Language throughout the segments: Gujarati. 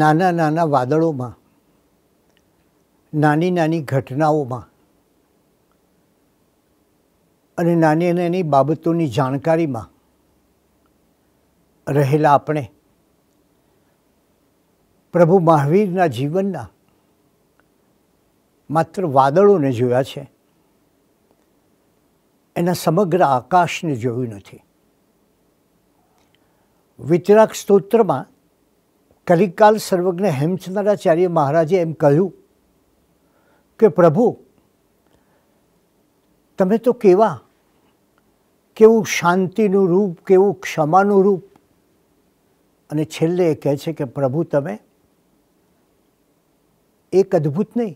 નાના નાના વાદળોમાં નાની નાની ઘટનાઓમાં અને નાની નાની બાબતોની જાણકારીમાં રહેલા આપણે પ્રભુ મહાવીરના જીવનના માત્ર વાદળોને જોયા છે એના સમગ્ર આકાશને જોયું નથી વિતરાક સ્તોત્રમાં કલિકાલ સર્વજ્ઞ હેમચંદ્રાચાર્ય મહારાજે એમ કહ્યું કે પ્રભુ તમે તો કેવા કેવું શાંતિનું રૂપ કેવું ક્ષમાનું રૂપ અને છેલ્લે એ કહે છે કે પ્રભુ તમે એક અદ્ભુત નહીં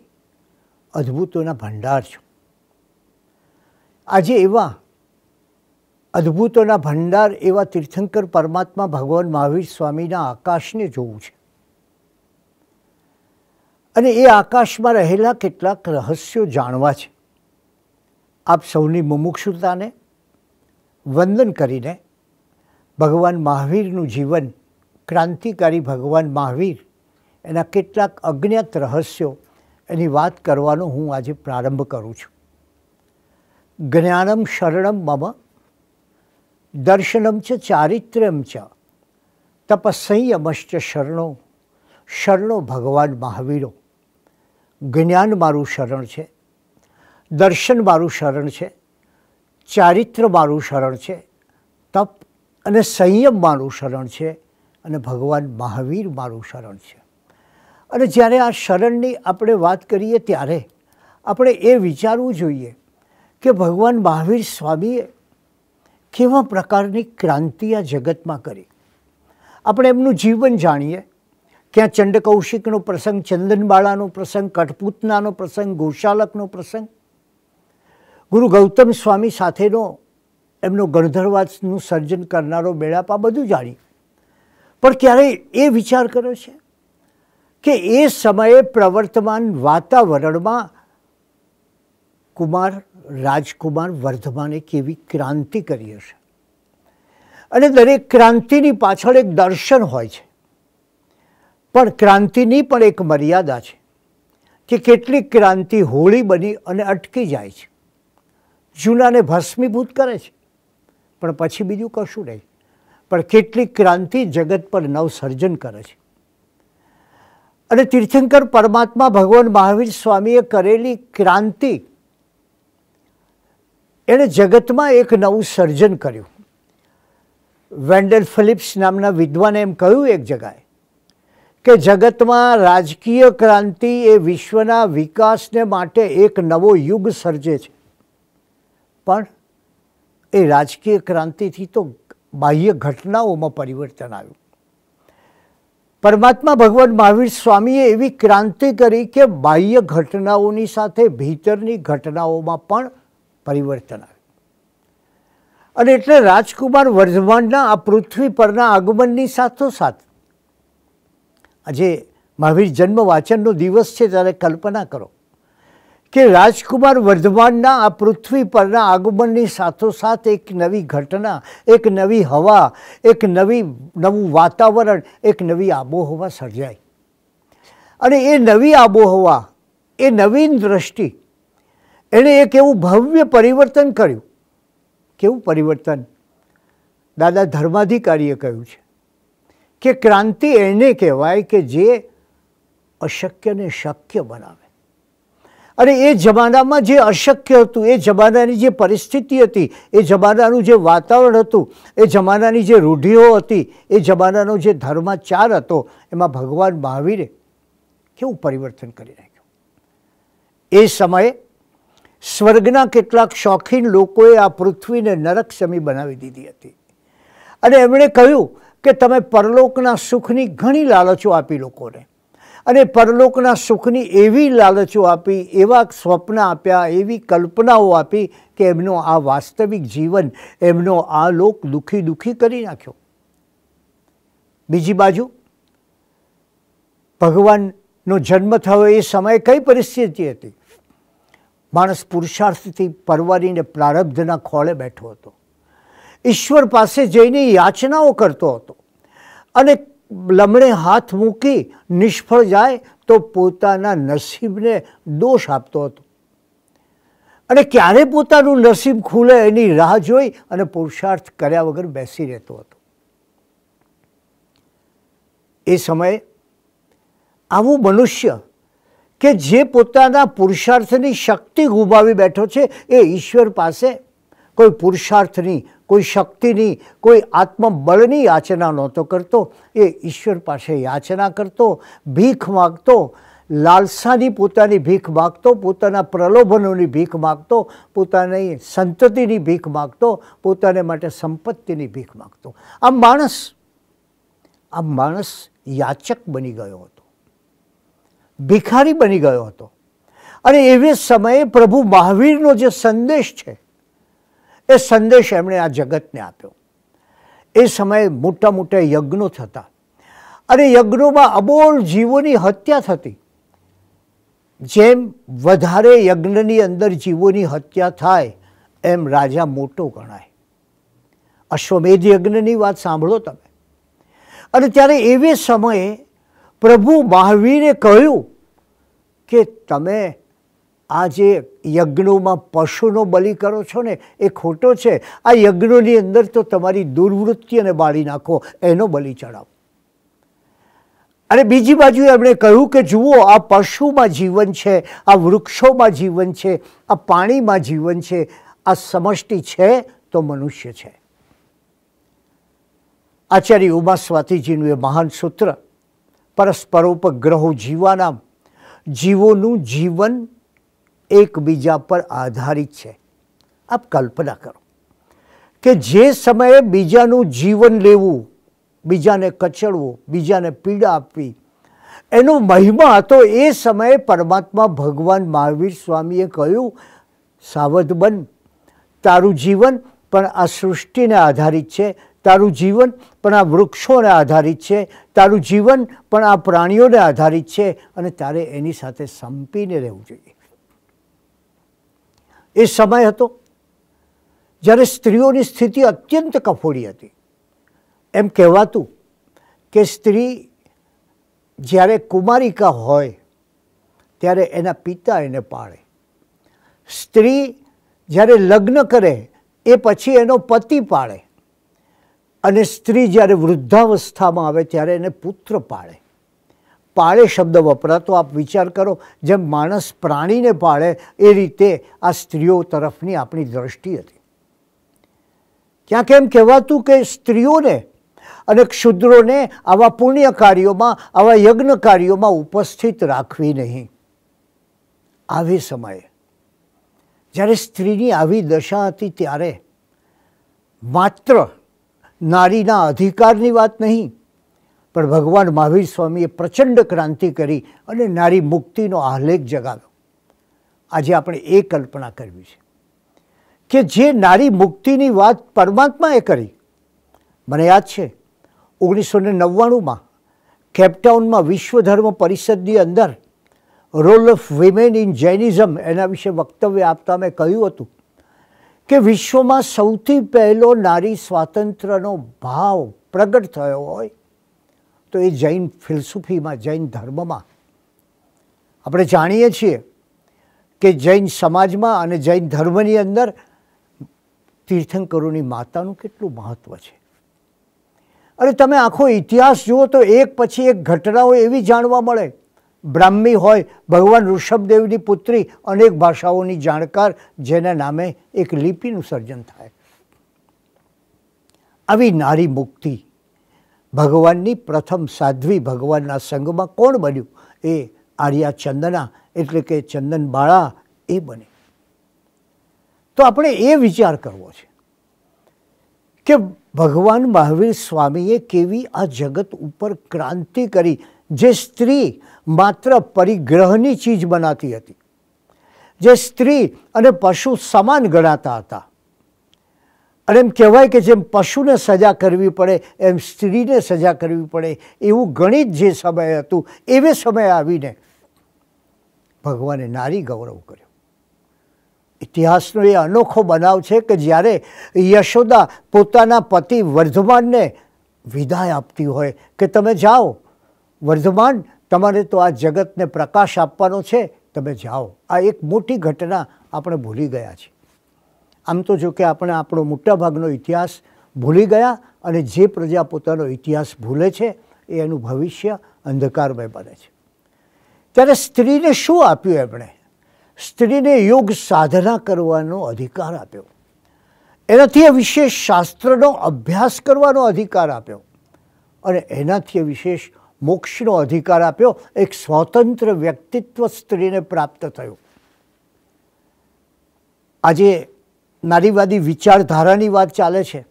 અદ્ભુતોના ભંડાર છો આજે એવા અદ્ભુતોના ભંડાર એવા તીર્થંકર પરમાત્મા ભગવાન મહાવીર સ્વામીના આકાશને જોવું છે અને એ આકાશમાં રહેલા કેટલાક રહસ્યો જાણવા છે આપ સૌની મુમુક્ષુતાને વંદન કરીને ભગવાન મહાવીરનું જીવન ક્રાંતિકારી ભગવાન મહાવીર એના કેટલાક અજ્ઞાત રહસ્યો એની વાત કરવાનો હું આજે પ્રારંભ કરું છું જ્ઞાનમ શરણમ મમ દર્શનમ છે ચારિત્ર્યમ ચ તપસંયમશ્ચ શરણો શરણો ભગવાન મહાવીરો જ્ઞાન મારું શરણ છે દર્શન મારું શરણ છે ચારિત્ર મારું શરણ છે તપ અને સંયમ મારું શરણ છે અને ભગવાન મહાવીર મારું શરણ છે અને જ્યારે આ શરણની આપણે વાત કરીએ ત્યારે આપણે એ વિચારવું જોઈએ કે ભગવાન મહાવીર સ્વામીએ કેવા પ્રકારની ક્રાંતિ આ જગતમાં કરી આપણે એમનું જીવન જાણીએ ક્યાં ચંડકૌશિકનો પ્રસંગ ચંદનબાળાનો પ્રસંગ કઠપૂતનાનો પ્રસંગ ગોશાલકનો પ્રસંગ ગુરુ ગૌતમ સ્વામી સાથેનો એમનો ગણધરવાસનું સર્જન કરનારો મેળાપ આ બધું જાણી પણ ક્યારેય એ વિચાર કર્યો છે કે એ સમયે પ્રવર્તમાન વાતાવરણમાં કુમાર રાજકુમાર વર્ધમાને કેવી ક્રાંતિ કરી હશે અને દરેક ક્રાંતિની પાછળ એક દર્શન હોય છે પણ ક્રાંતિની પણ એક મર્યાદા છે કે કેટલીક ક્રાંતિ હોળી બની અને અટકી જાય છે જૂનાને ભસ્મીભૂત કરે છે પણ પછી બીજું કશું નહીં પણ કેટલીક ક્રાંતિ જગત પર નવસર્જન કરે છે અને તીર્થંકર પરમાત્મા ભગવાન મહાવીર સ્વામીએ કરેલી ક્રાંતિ એણે જગતમાં એક નવું સર્જન કર્યું વેન્ડર ફિલિપ્સ નામના વિદ્વાને એમ કહ્યું એક જગાએ કે જગતમાં રાજકીય ક્રાંતિ એ વિશ્વના વિકાસને માટે એક નવો યુગ સર્જે છે પણ એ રાજકીય ક્રાંતિથી તો બાહ્ય ઘટનાઓમાં પરિવર્તન આવ્યું પરમાત્મા ભગવાન મહાવીર સ્વામીએ એવી ક્રાંતિ કરી કે બાહ્ય ઘટનાઓની સાથે ભીતરની ઘટનાઓમાં પણ પરિવર્તન આવ્યું અને એટલે રાજકુમાર વર્ધમાનના આ પૃથ્વી પરના આગમનની સાથોસાથ આજે મહાવીર જન્મ વાંચનનો દિવસ છે ત્યારે કલ્પના કરો કે રાજકુમાર વર્ધમાનના આ પૃથ્વી પરના આગમનની સાથોસાથ એક નવી ઘટના એક નવી હવા એક નવી નવું વાતાવરણ એક નવી આબોહવા સર્જાય અને એ નવી આબોહવા એ નવીન દ્રષ્ટિ એણે એક એવું ભવ્ય પરિવર્તન કર્યું કેવું પરિવર્તન દાદા ધર્માધિકારીએ કહ્યું છે કે ક્રાંતિ એને કહેવાય કે જે અશક્યને શક્ય બનાવે અને એ જમાનામાં જે અશક્ય હતું એ જમાનાની જે પરિસ્થિતિ હતી એ જમાનાનું જે વાતાવરણ હતું એ જમાનાની જે રૂઢિઓ હતી એ જમાનાનો જે ધર્માચાર હતો એમાં ભગવાન મહાવીરે કેવું પરિવર્તન કરી નાખ્યું એ સમયે સ્વર્ગના કેટલાક શોખીન લોકોએ આ પૃથ્વીને નરક સમી બનાવી દીધી હતી અને એમણે કહ્યું કે તમે પરલોકના સુખની ઘણી લાલચો આપી લોકોને અને પરલોકના સુખની એવી લાલચો આપી એવા સ્વપ્ન આપ્યા એવી કલ્પનાઓ આપી કે એમનો આ વાસ્તવિક જીવન એમનો આ લોક દુઃખી દુઃખી કરી નાખ્યો બીજી બાજુ ભગવાનનો જન્મ થયો એ સમયે કઈ પરિસ્થિતિ હતી માણસ પુરુષાર્થથી પરવારીને પ્રારબ્ધના ખોળે બેઠો હતો ઈશ્વર પાસે જઈને યાચનાઓ કરતો હતો અને લમણે હાથ મૂકી નિષ્ફળ જાય તો પોતાના નસીબને દોષ આપતો હતો અને ક્યારે પોતાનું નસીબ ખુલે એની રાહ જોઈ અને પુરુષાર્થ કર્યા વગર બેસી રહેતો હતો એ સમયે આવું મનુષ્ય કે જે પોતાના પુરુષાર્થની શક્તિ ગુમાવી બેઠો છે એ ઈશ્વર પાસે કોઈ પુરુષાર્થની કોઈ શક્તિની કોઈ આત્મબળની યાચના નહોતો કરતો એ ઈશ્વર પાસે યાચના કરતો ભીખ માગતો લાલસાની પોતાની ભીખ માગતો પોતાના પ્રલોભનોની ભીખ માગતો પોતાની સંતતિની ભીખ માગતો પોતાને માટે સંપત્તિની ભીખ માગતો આમ માણસ આમ માણસ યાચક બની ગયો હતો ભિખારી બની ગયો હતો અને એવી સમયે પ્રભુ મહાવીરનો જે સંદેશ છે એ સંદેશ એમણે આ જગતને આપ્યો એ સમયે મોટા મોટા યજ્ઞો થતા અને યજ્ઞોમાં અબોળ જીવોની હત્યા થતી જેમ વધારે યજ્ઞની અંદર જીવોની હત્યા થાય એમ રાજા મોટો ગણાય અશ્વમેધ યજ્ઞની વાત સાંભળો તમે અને ત્યારે એવી સમયે પ્રભુ મહાવીરે કહ્યું કે તમે આ જે યજ્ઞોમાં પશુનો બલિ કરો છો ને એ ખોટો છે આ યજ્ઞોની અંદર તો તમારી દુર્વૃત્તિને બાળી નાખો એનો બલિ ચડાવો અને બીજી બાજુએ એમણે કહ્યું કે જુઓ આ પશુમાં જીવન છે આ વૃક્ષોમાં જીવન છે આ પાણીમાં જીવન છે આ સમષ્ટિ છે તો મનુષ્ય છે આચાર્ય ઉમા સ્વાતિજીનું એ મહાન સૂત્ર પરસ્પરોપગ્રહો જીવાના જીવોનું જીવન એકબીજા પર આધારિત છે આપ કલ્પના કરો કે જે સમયે બીજાનું જીવન લેવું બીજાને કચડવું બીજાને પીડા આપવી એનો મહિમા હતો એ સમયે પરમાત્મા ભગવાન મહાવીર સ્વામીએ કહ્યું સાવધ બન તારું જીવન પણ આ સૃષ્ટિને આધારિત છે તારું જીવન પણ આ વૃક્ષોને આધારિત છે તારું જીવન પણ આ પ્રાણીઓને આધારિત છે અને તારે એની સાથે સંપીને રહેવું જોઈએ એ સમય હતો જ્યારે સ્ત્રીઓની સ્થિતિ અત્યંત કફોડી હતી એમ કહેવાતું કે સ્ત્રી જ્યારે કુમારિકા હોય ત્યારે એના પિતા એને પાળે સ્ત્રી જ્યારે લગ્ન કરે એ પછી એનો પતિ પાળે અને સ્ત્રી જ્યારે વૃદ્ધાવસ્થામાં આવે ત્યારે એને પુત્ર પાળે પાળે શબ્દ વપરાતો આપ વિચાર કરો જેમ માણસ પ્રાણીને પાળે એ રીતે આ સ્ત્રીઓ તરફની આપણી દ્રષ્ટિ હતી ક્યાંક એમ કહેવાતું કે સ્ત્રીઓને અને ક્ષુદ્રોને આવા પુણ્ય કાર્યોમાં આવા યજ્ઞ કાર્યોમાં ઉપસ્થિત રાખવી નહીં આવી સમયે જ્યારે સ્ત્રીની આવી દશા હતી ત્યારે માત્ર નારીના અધિકારની વાત નહીં પણ ભગવાન મહાવીર સ્વામીએ પ્રચંડ ક્રાંતિ કરી અને નારી મુક્તિનો આહલેખ જગાવ્યો આજે આપણે એ કલ્પના કરવી છે કે જે નારી મુક્તિની વાત પરમાત્માએ કરી મને યાદ છે ઓગણીસો ને નવ્વાણુંમાં કેપટાઉનમાં વિશ્વ ધર્મ પરિષદની અંદર role of women in Jainism એના વિશે વક્તવ્ય આપતા મેં કહ્યું હતું કે વિશ્વમાં સૌથી પહેલો નારી સ્વાતંત્ર્યનો ભાવ પ્રગટ થયો હોય તો એ જૈન ફિલસુફીમાં જૈન ધર્મમાં આપણે જાણીએ છીએ કે જૈન સમાજમાં અને જૈન ધર્મની અંદર તીર્થંકરોની માતાનું કેટલું મહત્ત્વ છે અરે તમે આખો ઇતિહાસ જુઓ તો એક પછી એક ઘટનાઓ એવી જાણવા મળે બ્રાહ્મી હોય ભગવાન ઋષભદેવની પુત્રી અનેક ભાષાઓની જાણકાર જેના નામે એક લિપિનું સર્જન થાય આવી નારી મુક્તિ ભગવાનની પ્રથમ સાધ્વી ભગવાનના સંગમાં કોણ બન્યું એ આર્યા ચંદના એટલે કે ચંદન બાળા એ બને તો આપણે એ વિચાર કરવો છે કે ભગવાન મહાવીર સ્વામીએ કેવી આ જગત ઉપર ક્રાંતિ કરી જે સ્ત્રી માત્ર પરિગ્રહની ચીજ બનાતી હતી જે સ્ત્રી અને પશુ સમાન ગણાતા હતા અને એમ કહેવાય કે જેમ પશુને સજા કરવી પડે એમ સ્ત્રીને સજા કરવી પડે એવું ગણિત જે સમય હતું એવે સમય આવીને ભગવાને નારી ગૌરવ કર્યો ઇતિહાસનો એ અનોખો બનાવ છે કે જ્યારે યશોદા પોતાના પતિ વર્ધમાનને વિદાય આપતી હોય કે તમે જાઓ વર્ધમાન તમારે તો આ જગતને પ્રકાશ આપવાનો છે તમે જાઓ આ એક મોટી ઘટના આપણે ભૂલી ગયા છે આમ તો જો કે આપણે આપણો મોટાભાગનો ઇતિહાસ ભૂલી ગયા અને જે પ્રજા પોતાનો ઇતિહાસ ભૂલે છે એ એનું ભવિષ્ય અંધકારમય બને છે ત્યારે સ્ત્રીને શું આપ્યું એમણે સ્ત્રીને યોગ સાધના કરવાનો અધિકાર આપ્યો એનાથી એ વિશેષ શાસ્ત્રનો અભ્યાસ કરવાનો અધિકાર આપ્યો અને એનાથી વિશેષ મોક્ષનો અધિકાર આપ્યો એક સ્વતંત્ર વ્યક્તિત્વ સ્ત્રીને પ્રાપ્ત થયું આજે નારીવાદી વિચારધારાની વાત ચાલે છે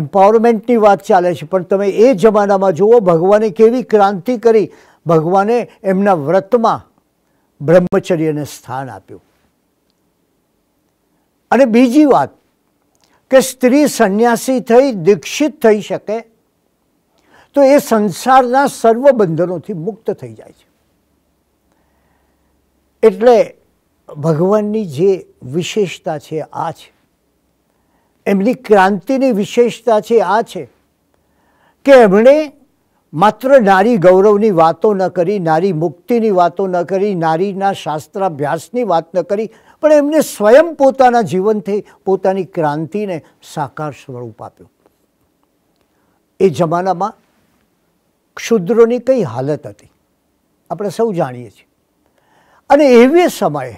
એમ્પાવરમેન્ટની વાત ચાલે છે પણ તમે એ જમાનામાં જુઓ ભગવાને કેવી ક્રાંતિ કરી ભગવાને એમના વ્રતમાં બ્રહ્મચર્યને સ્થાન આપ્યું અને બીજી વાત કે સ્ત્રી સંન્યાસી થઈ દીક્ષિત થઈ શકે તો એ સંસારના સર્વ બંધનોથી મુક્ત થઈ જાય છે એટલે ભગવાનની જે વિશેષતા છે આ છે એમની ક્રાંતિની વિશેષતા છે આ છે કે એમણે માત્ર નારી ગૌરવની વાતો ન કરી નારી મુક્તિની વાતો ન કરી નારીના શાસ્ત્રાભ્યાસની વાત ન કરી પણ એમને સ્વયં પોતાના જીવનથી પોતાની ક્રાંતિને સાકાર સ્વરૂપ આપ્યું એ જમાનામાં ક્ષુદ્રોની કઈ હાલત હતી આપણે સૌ જાણીએ છીએ અને એવી સમયે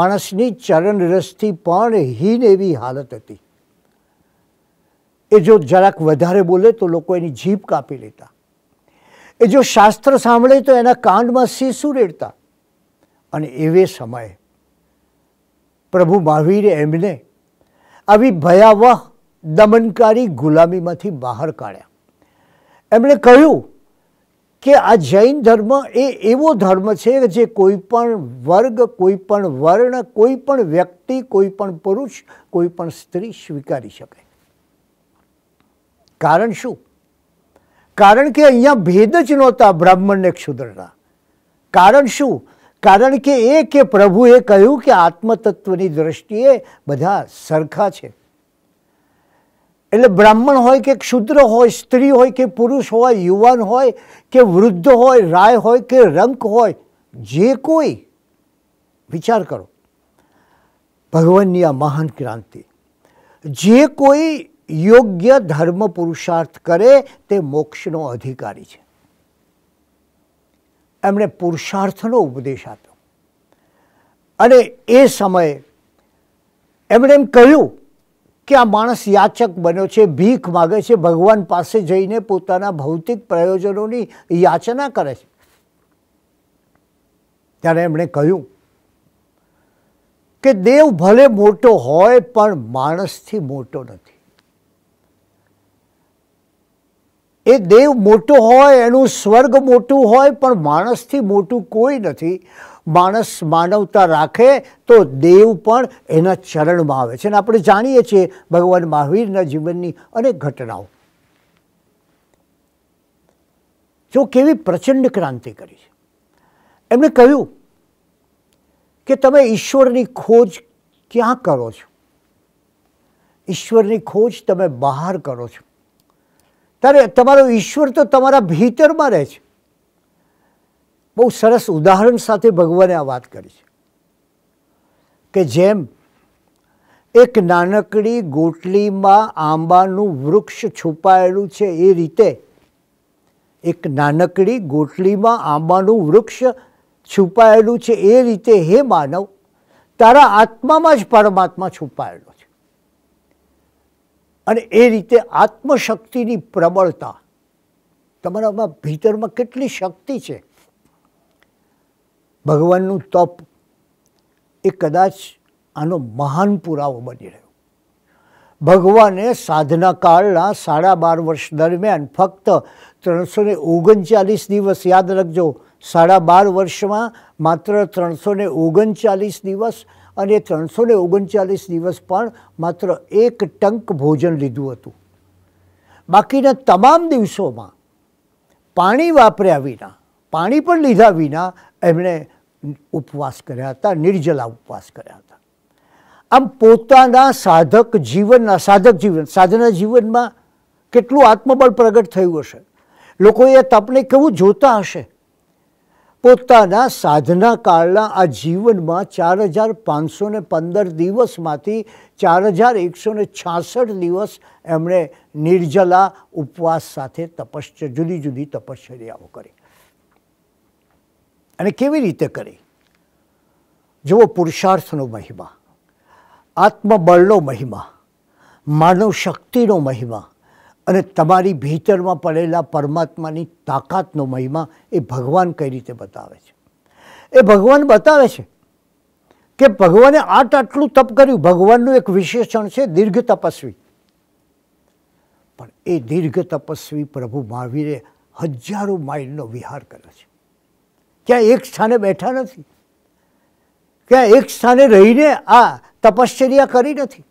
માણસની ચરણરસથી પણ હીન એવી હાલત હતી એ જો જરાક વધારે બોલે તો લોકો એની જીભ કાપી લેતા એ જો શાસ્ત્ર સાંભળે તો એના કાંડમાં શીસું રેડતા અને એવે સમયે પ્રભુ મહાવીરે એમને આવી ભયાવહ દમનકારી ગુલામીમાંથી બહાર કાઢ્યા એમણે કહ્યું કે આ જૈન ધર્મ એ એવો ધર્મ છે કે જે કોઈ પણ વર્ગ કોઈ પણ વર્ણ કોઈ પણ વ્યક્તિ કોઈ પણ પુરુષ કોઈ પણ સ્ત્રી સ્વીકારી શકે કારણ શું કારણ કે અહીંયા ભેદ જ નહોતા બ્રાહ્મણને ક્ષુદ્રના કારણ શું કારણ કે એ કે પ્રભુએ કહ્યું કે આત્મતત્વની દ્રષ્ટિએ બધા સરખા છે એટલે બ્રાહ્મણ હોય કે ક્ષુદ્ર હોય સ્ત્રી હોય કે પુરુષ હોય યુવાન હોય કે વૃદ્ધ હોય રાય હોય કે રંક હોય જે કોઈ વિચાર કરો ભગવાનની આ મહાન ક્રાંતિ જે કોઈ યોગ્ય ધર્મ પુરુષાર્થ કરે તે મોક્ષનો અધિકારી છે એમણે પુરુષાર્થનો ઉપદેશ આપ્યો અને એ સમયે એમણે એમ કહ્યું કે આ માણસ યાચક બન્યો છે ભીખ માગે છે ભગવાન પાસે જઈને પોતાના ભૌતિક પ્રયોજનોની યાચના કરે છે ત્યારે એમણે કહ્યું કે દેવ ભલે મોટો હોય પણ માણસથી મોટો નથી એ દેવ મોટો હોય એનું સ્વર્ગ મોટું હોય પણ માણસથી મોટું કોઈ નથી માણસ માનવતા રાખે તો દેવ પણ એના ચરણમાં આવે છે અને આપણે જાણીએ છીએ ભગવાન મહાવીરના જીવનની અનેક ઘટનાઓ જો કેવી પ્રચંડ ક્રાંતિ કરી છે એમણે કહ્યું કે તમે ઈશ્વરની ખોજ ક્યાં કરો છો ઈશ્વરની ખોજ તમે બહાર કરો છો ત્યારે તમારો ઈશ્વર તો તમારા ભીતરમાં રહે છે બહુ સરસ ઉદાહરણ સાથે ભગવાને આ વાત કરી છે કે જેમ એક નાનકડી ગોટલીમાં આંબાનું વૃક્ષ છુપાયેલું છે એ રીતે એક નાનકડી ગોટલીમાં આંબાનું વૃક્ષ છુપાયેલું છે એ રીતે હે માનવ તારા આત્મામાં જ પરમાત્મા છુપાયેલો અને એ રીતે આત્મશક્તિની પ્રબળતા તમારામાં ભીતરમાં કેટલી શક્તિ છે ભગવાનનું તપ એ કદાચ આનો મહાન પુરાવો બની રહ્યો ભગવાને સાધનાકાળના સાડા બાર વર્ષ દરમિયાન ફક્ત ત્રણસો ને ઓગણચાલીસ દિવસ યાદ રાખજો સાડા બાર વર્ષમાં માત્ર ત્રણસો ઓગણચાલીસ દિવસ અને ત્રણસો ને ઓગણચાલીસ દિવસ પણ માત્ર એક ટંક ભોજન લીધું હતું બાકીના તમામ દિવસોમાં પાણી વાપર્યા વિના પાણી પણ લીધા વિના એમણે ઉપવાસ કર્યા હતા નિર્જલા ઉપવાસ કર્યા હતા આમ પોતાના સાધક જીવનના સાધક જીવન સાધના જીવનમાં કેટલું આત્મબળ પ્રગટ થયું હશે લોકો એ તપને કેવું જોતા હશે પોતાના સાધના કાળના આ જીવનમાં ચાર હજાર પાંચસો ને પંદર દિવસમાંથી ચાર હજાર એકસો ને છાસઠ દિવસ એમણે નિર્જલા ઉપવાસ સાથે તપશ્ચર્યા જુદી જુદી તપશ્ચર્યાઓ કરી અને કેવી રીતે કરી જુઓ પુરુષાર્થનો મહિમા આત્મબળનો મહિમા માનવ શક્તિનો મહિમા અને તમારી ભીતરમાં પડેલા પરમાત્માની તાકાતનો મહિમા એ ભગવાન કઈ રીતે બતાવે છે એ ભગવાન બતાવે છે કે ભગવાને આટ આટલું તપ કર્યું ભગવાનનું એક વિશેષણ છે દીર્ઘ તપસ્વી પણ એ દીર્ઘ તપસ્વી પ્રભુ મહાવીરે હજારો માઇલનો વિહાર કરે છે ક્યાં એક સ્થાને બેઠા નથી ક્યાં એક સ્થાને રહીને આ તપશ્ચર્યા કરી નથી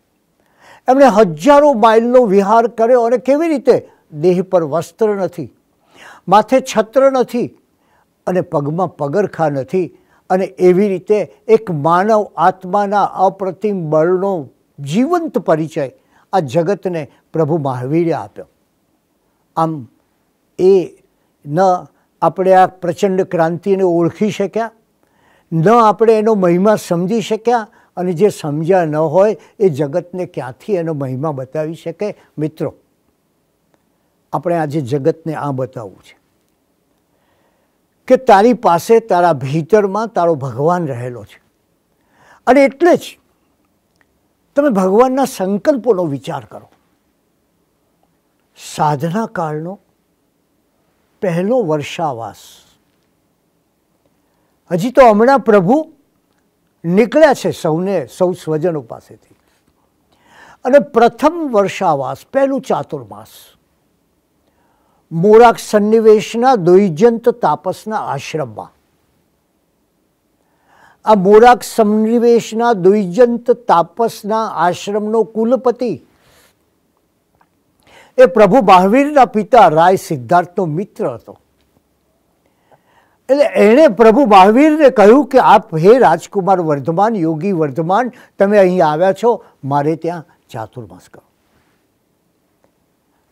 એમણે હજારો માઇલનો વિહાર કર્યો અને કેવી રીતે દેહ પર વસ્ત્ર નથી માથે છત્ર નથી અને પગમાં પગરખા નથી અને એવી રીતે એક માનવ આત્માના અપ્રતિમ બળનો જીવંત પરિચય આ જગતને પ્રભુ મહાવીરે આપ્યો આમ એ ન આપણે આ પ્રચંડ ક્રાંતિને ઓળખી શક્યા ન આપણે એનો મહિમા સમજી શક્યા અને જે સમજ્યા ન હોય એ જગતને ક્યાંથી એનો મહિમા બતાવી શકે મિત્રો આપણે આજે જગતને આ બતાવવું છે કે તારી પાસે તારા ભીતરમાં તારો ભગવાન રહેલો છે અને એટલે જ તમે ભગવાનના સંકલ્પોનો વિચાર કરો સાધના કાળનો પહેલો વર્ષાવાસ હજી તો હમણાં પ્રભુ નીકળ્યા છે સૌને સૌ સ્વજનો પાસેથી અને પ્રથમ વર્ષાવાસ પહેલું ચાતુર્માસ મોરાક સન્નિવેશના દૈજંત તાપસના આશ્રમમાં આ મોરાક સન્નિવેશના દૈજંત તાપસના આશ્રમનો કુલપતિ એ પ્રભુ મહાવીરના પિતા રાય સિદ્ધાર્થનો મિત્ર હતો એટલે એણે પ્રભુ મહાવીરને કહ્યું કે આપ હે રાજકુમાર વર્ધમાન યોગી વર્ધમાન તમે અહીં આવ્યા છો મારે ત્યાં ચાતુર્માસ કરો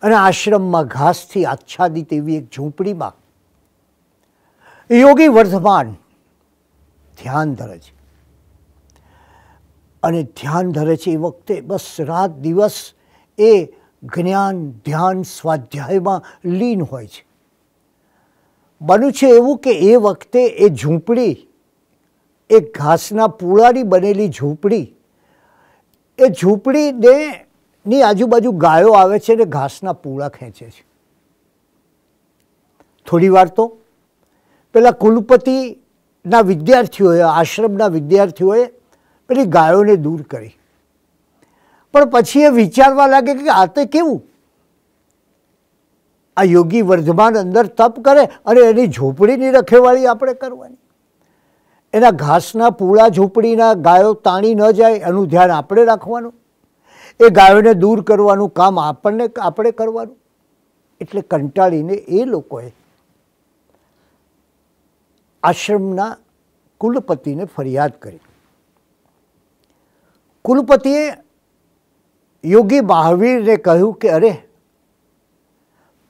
અને આશ્રમમાં ઘાસથી આચ્છાદિત એવી એક ઝૂંપડીમાં યોગી વર્ધમાન ધ્યાન ધરે છે અને ધ્યાન ધરે છે એ વખતે બસ રાત દિવસ એ જ્ઞાન ધ્યાન સ્વાધ્યાયમાં લીન હોય છે બન્યું છે એવું કે એ વખતે એ ઝૂંપડી એ ઘાસના પૂળાની બનેલી ઝૂંપડી એ ઝૂંપડીને ની આજુબાજુ ગાયો આવે છે ને ઘાસના પૂળા ખેંચે છે થોડી વાર તો પેલા કુલપતિના વિદ્યાર્થીઓએ આશ્રમના વિદ્યાર્થીઓએ પેલી ગાયોને દૂર કરી પણ પછી એ વિચારવા લાગે કે આ તે કેવું આ યોગી વર્ધમાન અંદર તપ કરે અને એની ઝૂંપડીની રખેવાળી આપણે કરવાની એના ઘાસના પૂળા ઝૂંપડીના ગાયો તાણી ન જાય એનું ધ્યાન આપણે રાખવાનું એ ગાયોને દૂર કરવાનું કામ આપણને આપણે કરવાનું એટલે કંટાળીને એ લોકોએ આશ્રમના કુલપતિને ફરિયાદ કરી કુલપતિએ યોગી મહાવીરને કહ્યું કે અરે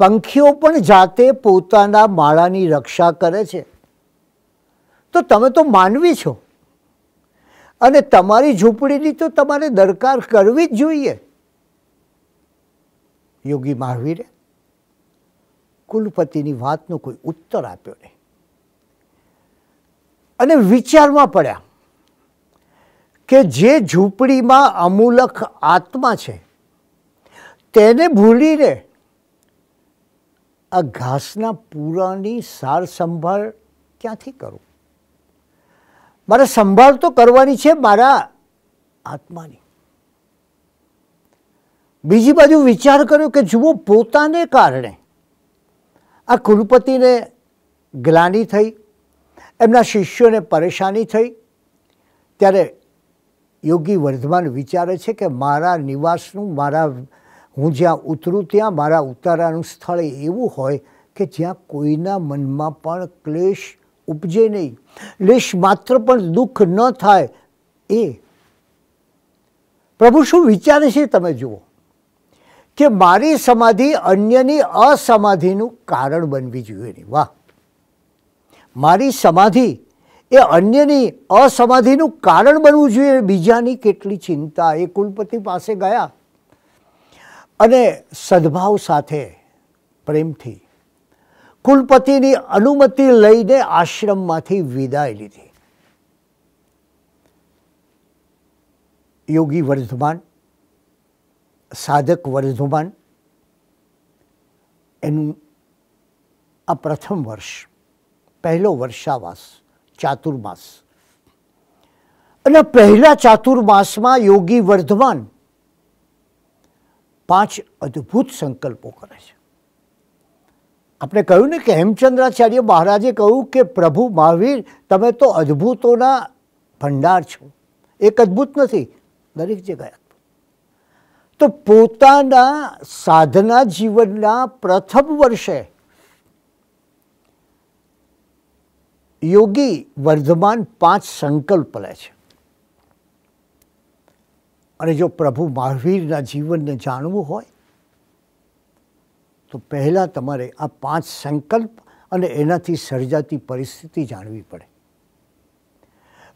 પંખીઓ પણ જાતે પોતાના માળાની રક્ષા કરે છે તો તમે તો માનવી છો અને તમારી ઝૂંપડીની તો તમારે દરકાર કરવી જ જોઈએ યોગી મહાવીરે કુલપતિની વાતનો કોઈ ઉત્તર આપ્યો નહીં અને વિચારમાં પડ્યા કે જે ઝૂંપડીમાં અમૂલક આત્મા છે તેને ભૂલીને આ ઘાસના પૂરાની સાર સંભાળ ક્યાંથી કરું મારે સંભાળ તો કરવાની છે મારા આત્માની બીજી બાજુ વિચાર કર્યો કે જુઓ પોતાને કારણે આ કુલપતિને ગ્લાની થઈ એમના શિષ્યોને પરેશાની થઈ ત્યારે યોગી વર્ધમાન વિચારે છે કે મારા નિવાસનું મારા ું જ્યાં ઉતરું ત્યાં મારા ઉતરાનું સ્થળ એવું હોય કે ત્યાં કોઈના મનમાં પણ ક્લેશ ઉભજે નઈ ક્લેશ માત્ર પણ દુખ ન થાય એ પ્રભુ શું વિચાર છે તમે જુઓ કે મારી સમાધિ અન્યની અસમાધિનું કારણ બનવી જોઈએ નઈ વાહ મારી સમાધિ એ અન્યની અસમાધિનું કારણ બનવું જોઈએ બીજાની કેટલી ચિંતા એ કુલપતિ પાસે ગયા અને સદભાવ સાથે પ્રેમથી કુલપતિની અનુમતિ લઈને આશ્રમમાંથી વિદાય લીધી યોગી વર્ધમાન સાધક વર્ધમાન એનું આ પ્રથમ વર્ષ પહેલો વર્ષાવાસ ચાતુર્માસ અને પહેલા ચાતુર્માસમાં યોગી વર્ધમાન પાંચ અદ્ભુત સંકલ્પો કરે છે આપણે કહ્યું ને કે હેમચંદ્રાચાર્ય મહારાજે કહ્યું કે પ્રભુ મહાવીર તમે તો અદ્ભુતોના ભંડાર છો એક અદ્ભુત નથી દરેક જગ્યાએ તો પોતાના સાધના જીવનના પ્રથમ વર્ષે યોગી વર્ધમાન પાંચ સંકલ્પ લે છે અને જો પ્રભુ મહાવીરના જીવનને જાણવું હોય તો પહેલાં તમારે આ પાંચ સંકલ્પ અને એનાથી સર્જાતી પરિસ્થિતિ જાણવી પડે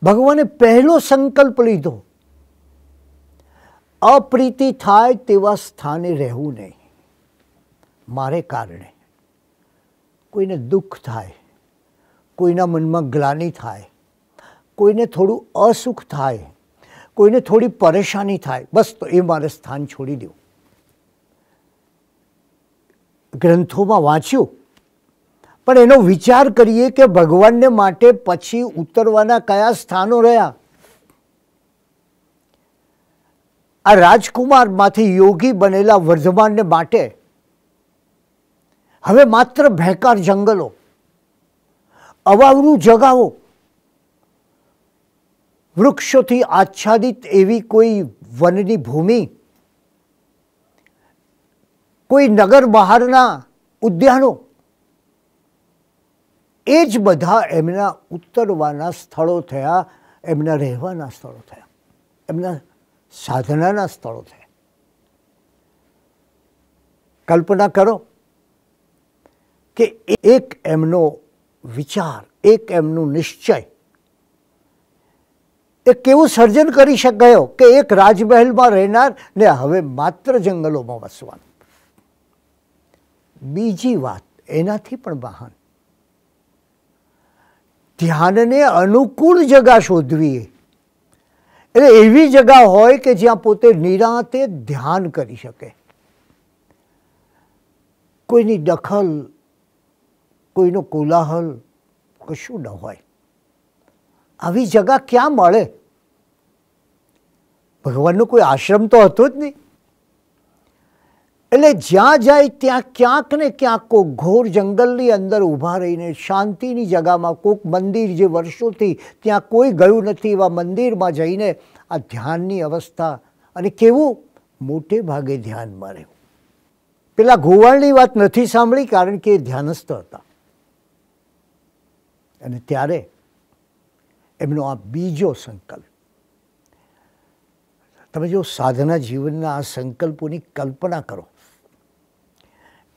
ભગવાને પહેલો સંકલ્પ લીધો અપ્રીતિ થાય તેવા સ્થાને રહેવું નહીં મારે કારણે કોઈને દુઃખ થાય કોઈના મનમાં ગ્લાની થાય કોઈને થોડું અસુખ થાય કોઈને થોડી પરેશાની થાય બસ તો એ મારે સ્થાન છોડી દેઉ ગ્રંથોમાં વાંચો પણ એનો વિચાર करिए કે ભગવાનને માટે પછી उतरવાના કયા સ્થાનો રહ્યા આ રાજકુમારમાંથી યોગી બનેલા વર્ધમાનને માટે હવે માત્ર ભયકાર જંગલો અવાગરૂ જગ્યાઓ વૃક્ષોથી આચ્છાદિત એવી કોઈ વનની ભૂમિ કોઈ નગર બહારના ઉદ્યાનો એ જ બધા એમના ઉતરવાના સ્થળો થયા એમના રહેવાના સ્થળો થયા એમના સાધનાના સ્થળો થયા કલ્પના કરો કે એક એમનો વિચાર એક એમનું નિશ્ચય એ કેવું સર્જન કરી શક ગયો કે એક રાજબહેલ માં રહેનાર ને હવે માત્ર જંગલોમાં વસવાનું બીજી વાત એનાથી પણ બહાન ધ્યાનને અનુકૂળ જગ્યા શોધીવી એ એવી જગ્યા હોય કે જ્યાં પોતે નિરાતે ધ્યાન કરી શકે કોઈની દખલ કોઈનો કોલાહલ કશું ન હોય આવી જગા ક્યાં મળે ભગવાનનો કોઈ આશ્રમ તો હતો જ નહીં એટલે જ્યાં જાય ત્યાં ક્યાંક ને ક્યાંક કોઈક ઘોર જંગલની અંદર ઊભા રહીને શાંતિની જગામાં કોઈક મંદિર જે વર્ષોથી ત્યાં કોઈ ગયું નથી એવા મંદિરમાં જઈને આ ધ્યાનની અવસ્થા અને કેવું મોટે ભાગે ધ્યાનમાં રહેવું પેલા ગોવાળની વાત નથી સાંભળી કારણ કે એ ધ્યાનસ્થ હતા અને ત્યારે એમનો આ બીજો સંકલ્પ તમે જો સાધના જીવનના આ સંકલ્પોની કલ્પના કરો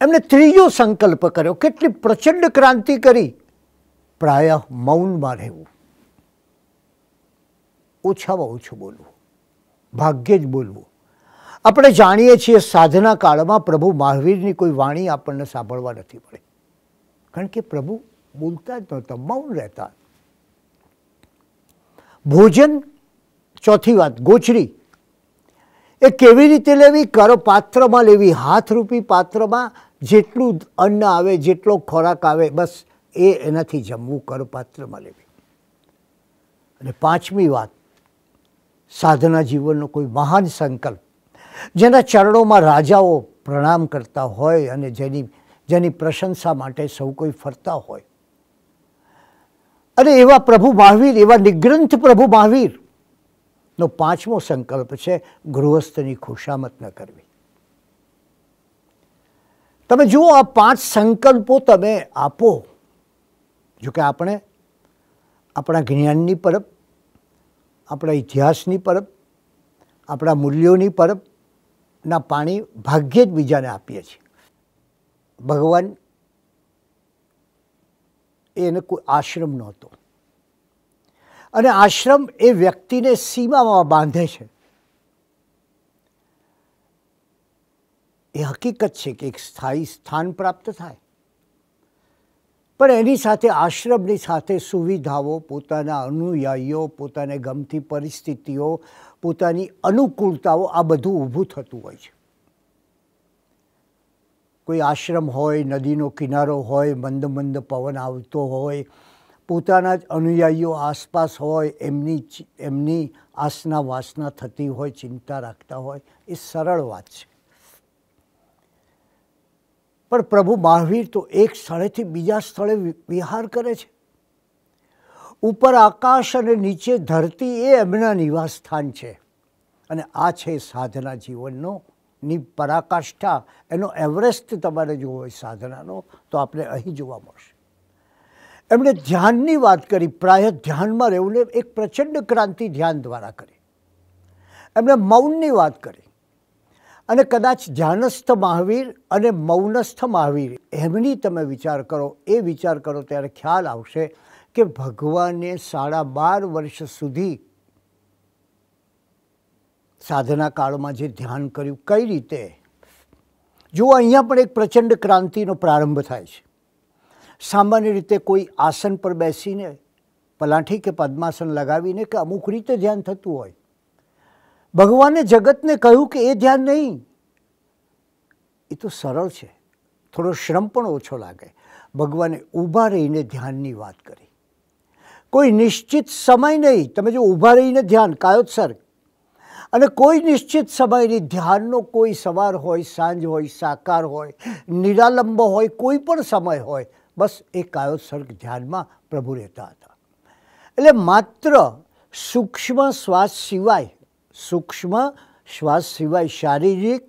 એમણે ત્રીજો સંકલ્પ કર્યો કેટલી પ્રચંડ ક્રાંતિ કરી પ્રાય મૌનમાં રહેવું ઓછામાં ઓછું બોલવું ભાગ્યે જ બોલવું આપણે જાણીએ છીએ સાધના કાળમાં પ્રભુ મહાવીરની કોઈ વાણી આપણને સાંભળવા નથી પડી કારણ કે પ્રભુ બોલતા જ નહોતા મૌન રહેતા ભોજન ચોથી વાત ગોચરી એ કેવી રીતે લેવી કરો પાત્રમાં લેવી હાથરૂપી પાત્રમાં જેટલું અન્ન આવે જેટલો ખોરાક આવે બસ એ એનાથી જમવું કરપાત્રમાં લેવી અને પાંચમી વાત સાધના જીવનનો કોઈ મહાન સંકલ્પ જેના ચરણોમાં રાજાઓ પ્રણામ કરતા હોય અને જેની જેની પ્રશંસા માટે સૌ કોઈ ફરતા હોય અને એવા પ્રભુ મહાવીર એવા નિગ્રંથ પ્રભુ મહાવીરનો પાંચમો સંકલ્પ છે ગૃહસ્થની ખુશામત ન કરવી તમે જુઓ આ પાંચ સંકલ્પો તમે આપો જોકે આપણે આપણા જ્ઞાનની પરબ આપણા ઇતિહાસની પરબ આપણા મૂલ્યોની પરબના પાણી ભાગ્યે જ બીજાને આપીએ છીએ ભગવાન એને કોઈ આશ્રમ નહોતો અને આશ્રમ એ વ્યક્તિને સીમામાં બાંધે છે એ હકીકત છે કે એક સ્થાયી સ્થાન પ્રાપ્ત થાય પણ એની સાથે આશ્રમની સાથે સુવિધાઓ પોતાના અનુયાયીઓ પોતાને ગમતી પરિસ્થિતિઓ પોતાની અનુકૂળતાઓ આ બધું ઊભું થતું હોય છે કોઈ આશ્રમ હોય નદીનો કિનારો હોય મંદ મંદ પવન આવતો હોય પોતાના જ અનુયાયીઓ આસપાસ હોય એમની એમની આસના વાસના થતી હોય ચિંતા રાખતા હોય એ સરળ વાત છે પણ પ્રભુ મહાવીર તો એક સ્થળેથી બીજા સ્થળે વિહાર કરે છે ઉપર આકાશ અને નીચે ધરતી એ એમના નિવાસસ્થાન છે અને આ છે સાધના જીવનનો ની પરાકાષ્ઠા એનો એવરેસ્ટ તમારે જોવો હોય સાધનાનો તો આપણે અહીં જોવા મળશે એમણે ધ્યાનની વાત કરી પ્રાય ધ્યાનમાં રહેવું ને એક પ્રચંડ ક્રાંતિ ધ્યાન દ્વારા કરી એમણે મૌનની વાત કરી અને કદાચ ધ્યાનસ્થ મહાવીર અને મૌનસ્થ મહાવીર એમની તમે વિચાર કરો એ વિચાર કરો ત્યારે ખ્યાલ આવશે કે ભગવાને સાડા બાર વર્ષ સુધી સાધના કાળમાં જે ધ્યાન કર્યું કઈ રીતે જુઓ અહીંયા પણ એક પ્રચંડ ક્રાંતિનો પ્રારંભ થાય છે સામાન્ય રીતે કોઈ આસન પર બેસીને પલાઠી કે પદ્માસન લગાવીને કે અમુક રીતે ધ્યાન થતું હોય ભગવાને જગતને કહ્યું કે એ ધ્યાન નહીં એ તો સરળ છે થોડો શ્રમ પણ ઓછો લાગે ભગવાને ઊભા રહીને ધ્યાનની વાત કરી કોઈ નિશ્ચિત સમય નહીં તમે જો ઊભા રહીને ધ્યાન કાયોત્સર્ગ અને કોઈ નિશ્ચિત સમયની ધ્યાનનો કોઈ સવાર હોય સાંજ હોય સાકાર હોય નિરાલંબ હોય કોઈ પણ સમય હોય બસ એ કાયોત્સર્ગ ધ્યાનમાં પ્રભુ રહેતા હતા એટલે માત્ર સૂક્ષ્મ શ્વાસ સિવાય સૂક્ષ્મ શ્વાસ સિવાય શારીરિક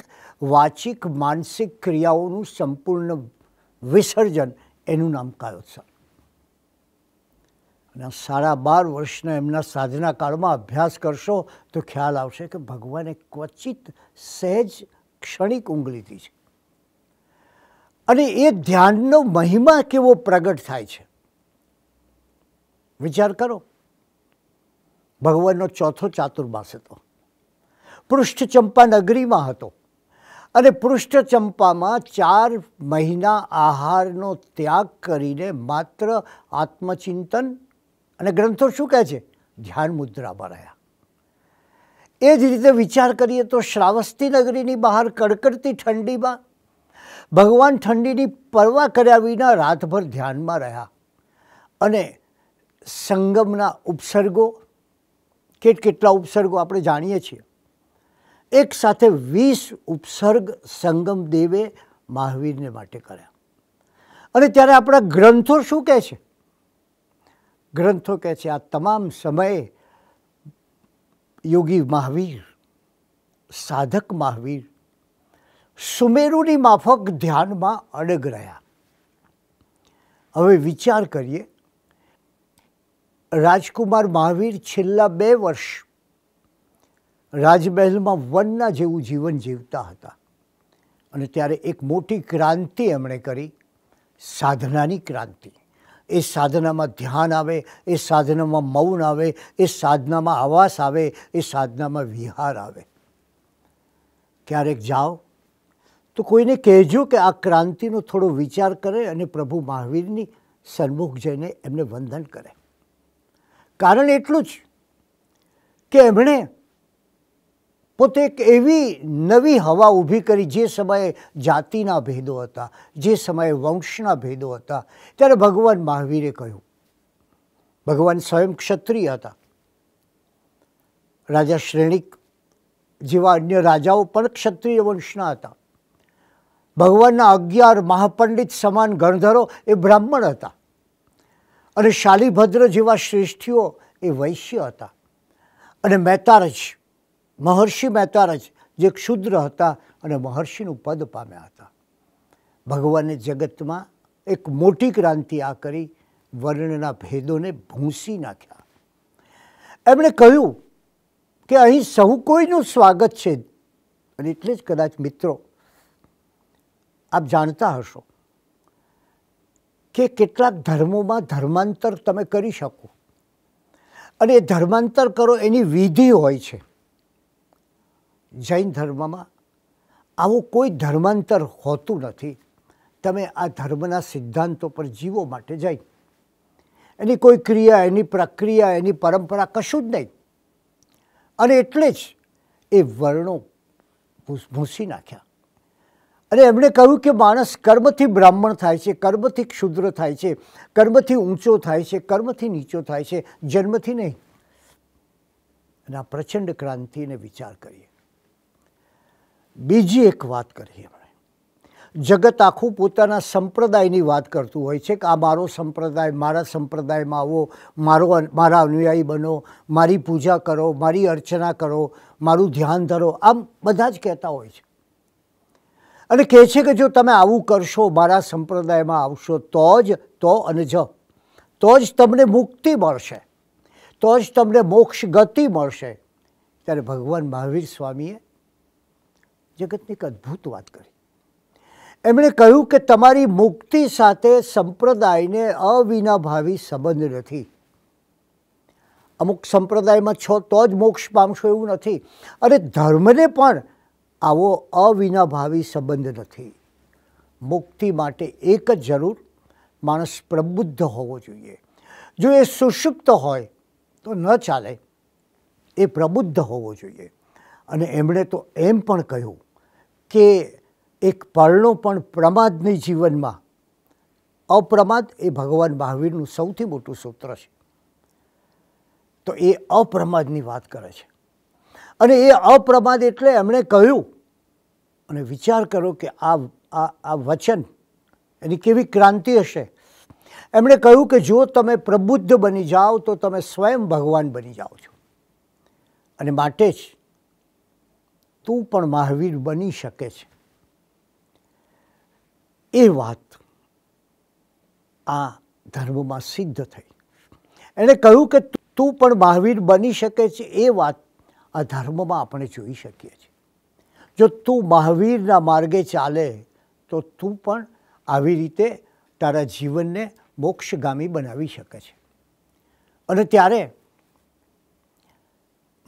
વાચિક માનસિક ક્રિયાઓનું સંપૂર્ણ વિસર્જન એનું નામ કાયોત્સર્ગ અને સાડા બાર વર્ષના એમના સાધના કાળમાં અભ્યાસ કરશો તો ખ્યાલ આવશે કે ભગવાને ક્વચિત સહેજ ક્ષણિક ઊંઘ લીધી છે અને એ ધ્યાનનો મહિમા કેવો પ્રગટ થાય છે વિચાર કરો ભગવાનનો ચોથો ચાતુર્માસ હતો પૃષ્ઠ ચંપા નગરીમાં હતો અને પૃષ્ઠ ચંપામાં ચાર મહિના આહારનો ત્યાગ કરીને માત્ર આત્મચિંતન અને ગ્રંથો શું કહે છે ધ્યાન મુદ્રામાં રહ્યા એ જ રીતે વિચાર કરીએ તો શ્રાવસ્તી નગરીની બહાર કડકડતી ઠંડીમાં ભગવાન ઠંડીની પરવા કર્યા વિના રાતભર ધ્યાનમાં રહ્યા અને સંગમના ઉપસર્ગો કેટ કેટલા ઉપસર્ગો આપણે જાણીએ છીએ એક સાથે વીસ ઉપસર્ગ સંગમ દેવે મહાવીરને માટે કર્યા અને ત્યારે આપણા ગ્રંથો શું કહે છે ગ્રંથો કહે છે આ તમામ સમયે યોગી મહાવીર સાધક મહાવીર સુમેરુની માફક ધ્યાનમાં અડગ રહ્યા હવે વિચાર કરીએ રાજકુમાર મહાવીર છેલ્લા બે વર્ષ રાજમહેલમાં વનના જેવું જીવન જીવતા હતા અને ત્યારે એક મોટી ક્રાંતિ એમણે કરી સાધનાની ક્રાંતિ એ સાધનામાં ધ્યાન આવે એ સાધનામાં મૌન આવે એ સાધનામાં આવાસ આવે એ સાધનામાં વિહાર આવે ક્યારેક જાઓ તો કોઈને કહેજો કે આ ક્રાંતિનો થોડો વિચાર કરે અને પ્રભુ મહાવીરની સન્મુખ જઈને એમને વંદન કરે કારણ એટલું જ કે એમણે પોતે એક એવી નવી હવા ઊભી કરી જે સમયે જાતિના ભેદો હતા જે સમયે વંશના ભેદો હતા ત્યારે ભગવાન મહાવીરે કહ્યું ભગવાન સ્વયં ક્ષત્રિય હતા રાજા શ્રેણિક જેવા અન્ય રાજાઓ પણ ક્ષત્રિય વંશના હતા ભગવાનના અગિયાર મહાપંડિત સમાન ગણધરો એ બ્રાહ્મણ હતા અને શાલિભદ્ર જેવા શ્રેષ્ઠીઓ એ વૈશ્ય હતા અને મહેતારજ મહર્ષિ મહેતા જ જે ક્ષુદ્ર હતા અને મહર્ષિનું પદ પામ્યા હતા ભગવાને જગતમાં એક મોટી ક્રાંતિ આ કરી વર્ણના ભેદોને ભૂંસી નાખ્યા એમણે કહ્યું કે અહીં સૌ કોઈનું સ્વાગત છે અને એટલે જ કદાચ મિત્રો આપ જાણતા હશો કે કેટલાક ધર્મોમાં ધર્માંતર તમે કરી શકો અને એ ધર્માંતર કરો એની વિધિ હોય છે જૈન ધર્મમાં આવું કોઈ ધર્માંતર હોતું નથી તમે આ ધર્મના સિદ્ધાંતો પર જીવો માટે જઈ એની કોઈ ક્રિયા એની પ્રક્રિયા એની પરંપરા કશું જ નહીં અને એટલે જ એ વર્ણો ભૂસી નાખ્યા અને એમણે કહ્યું કે માણસ કર્મથી બ્રાહ્મણ થાય છે કર્મથી ક્ષુદ્ર થાય છે કર્મથી ઊંચો થાય છે કર્મથી નીચો થાય છે જન્મથી નહીં અને આ પ્રચંડ ક્રાંતિને વિચાર કરીએ બીજી એક વાત કરીએ જગત આખું પોતાના સંપ્રદાયની વાત કરતું હોય છે કે આ મારો સંપ્રદાય મારા સંપ્રદાયમાં આવો મારો મારા અનુયાયી બનો મારી પૂજા કરો મારી અર્ચના કરો મારું ધ્યાન ધરો આમ બધા જ કહેતા હોય છે અને કહે છે કે જો તમે આવું કરશો મારા સંપ્રદાયમાં આવશો તો જ તો અને જ તો જ તમને મુક્તિ મળશે તો જ તમને મોક્ષ ગતિ મળશે ત્યારે ભગવાન મહાવીર સ્વામીએ જગતની એક અદ્ભુત વાત કરી એમણે કહ્યું કે તમારી મુક્તિ સાથે સંપ્રદાયને અવિનાભાવી સંબંધ નથી અમુક સંપ્રદાયમાં છો તો જ મોક્ષ પામશો એવું નથી અને ધર્મને પણ આવો અવિનાભાવી સંબંધ નથી મુક્તિ માટે એક જ જરૂર માણસ પ્રબુદ્ધ હોવો જોઈએ જો એ સુષુપ્ત હોય તો ન ચાલે એ પ્રબુદ્ધ હોવો જોઈએ અને એમણે તો એમ પણ કહ્યું કે એક પળનો પણ પ્રમાદની જીવનમાં અપ્રમાદ એ ભગવાન મહાવીરનું સૌથી મોટું સૂત્ર છે તો એ અપ્રમાદની વાત કરે છે અને એ અપ્રમાદ એટલે એમણે કહ્યું અને વિચાર કરો કે આ આ વચન એની કેવી ક્રાંતિ હશે એમણે કહ્યું કે જો તમે પ્રબુદ્ધ બની જાઓ તો તમે સ્વયં ભગવાન બની જાઓ છો અને માટે જ તું પણ મહાવીર બની શકે છે એ વાત આ ધર્મમાં સિદ્ધ થઈ એણે કહ્યું કે તું પણ મહાવીર બની શકે છે એ વાત આ ધર્મમાં આપણે જોઈ શકીએ છીએ જો તું મહાવીરના માર્ગે ચાલે તો તું પણ આવી રીતે તારા જીવનને મોક્ષગામી બનાવી શકે છે અને ત્યારે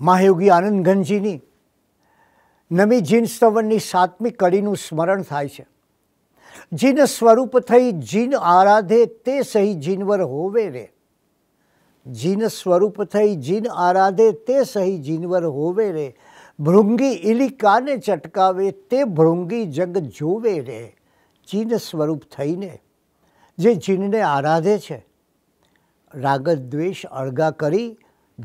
મહાયોગી આનંદ ઘનજીની નમી જીન સ્તવનની સાતમી કડીનું સ્મરણ થાય છે જીન સ્વરૂપ થઈ જીન આરાધે તે સહી જીનવર હોવે રે જીન સ્વરૂપ થઈ જીન આરાધે તે સહી જીનવર હોવે રે ભૃંગી ઇલિકાને ચટકાવે તે ભૃંગી જગ જોવે રે જીન સ્વરૂપ થઈને જે જીનને આરાધે છે રાગદ્વેષ અળગા કરી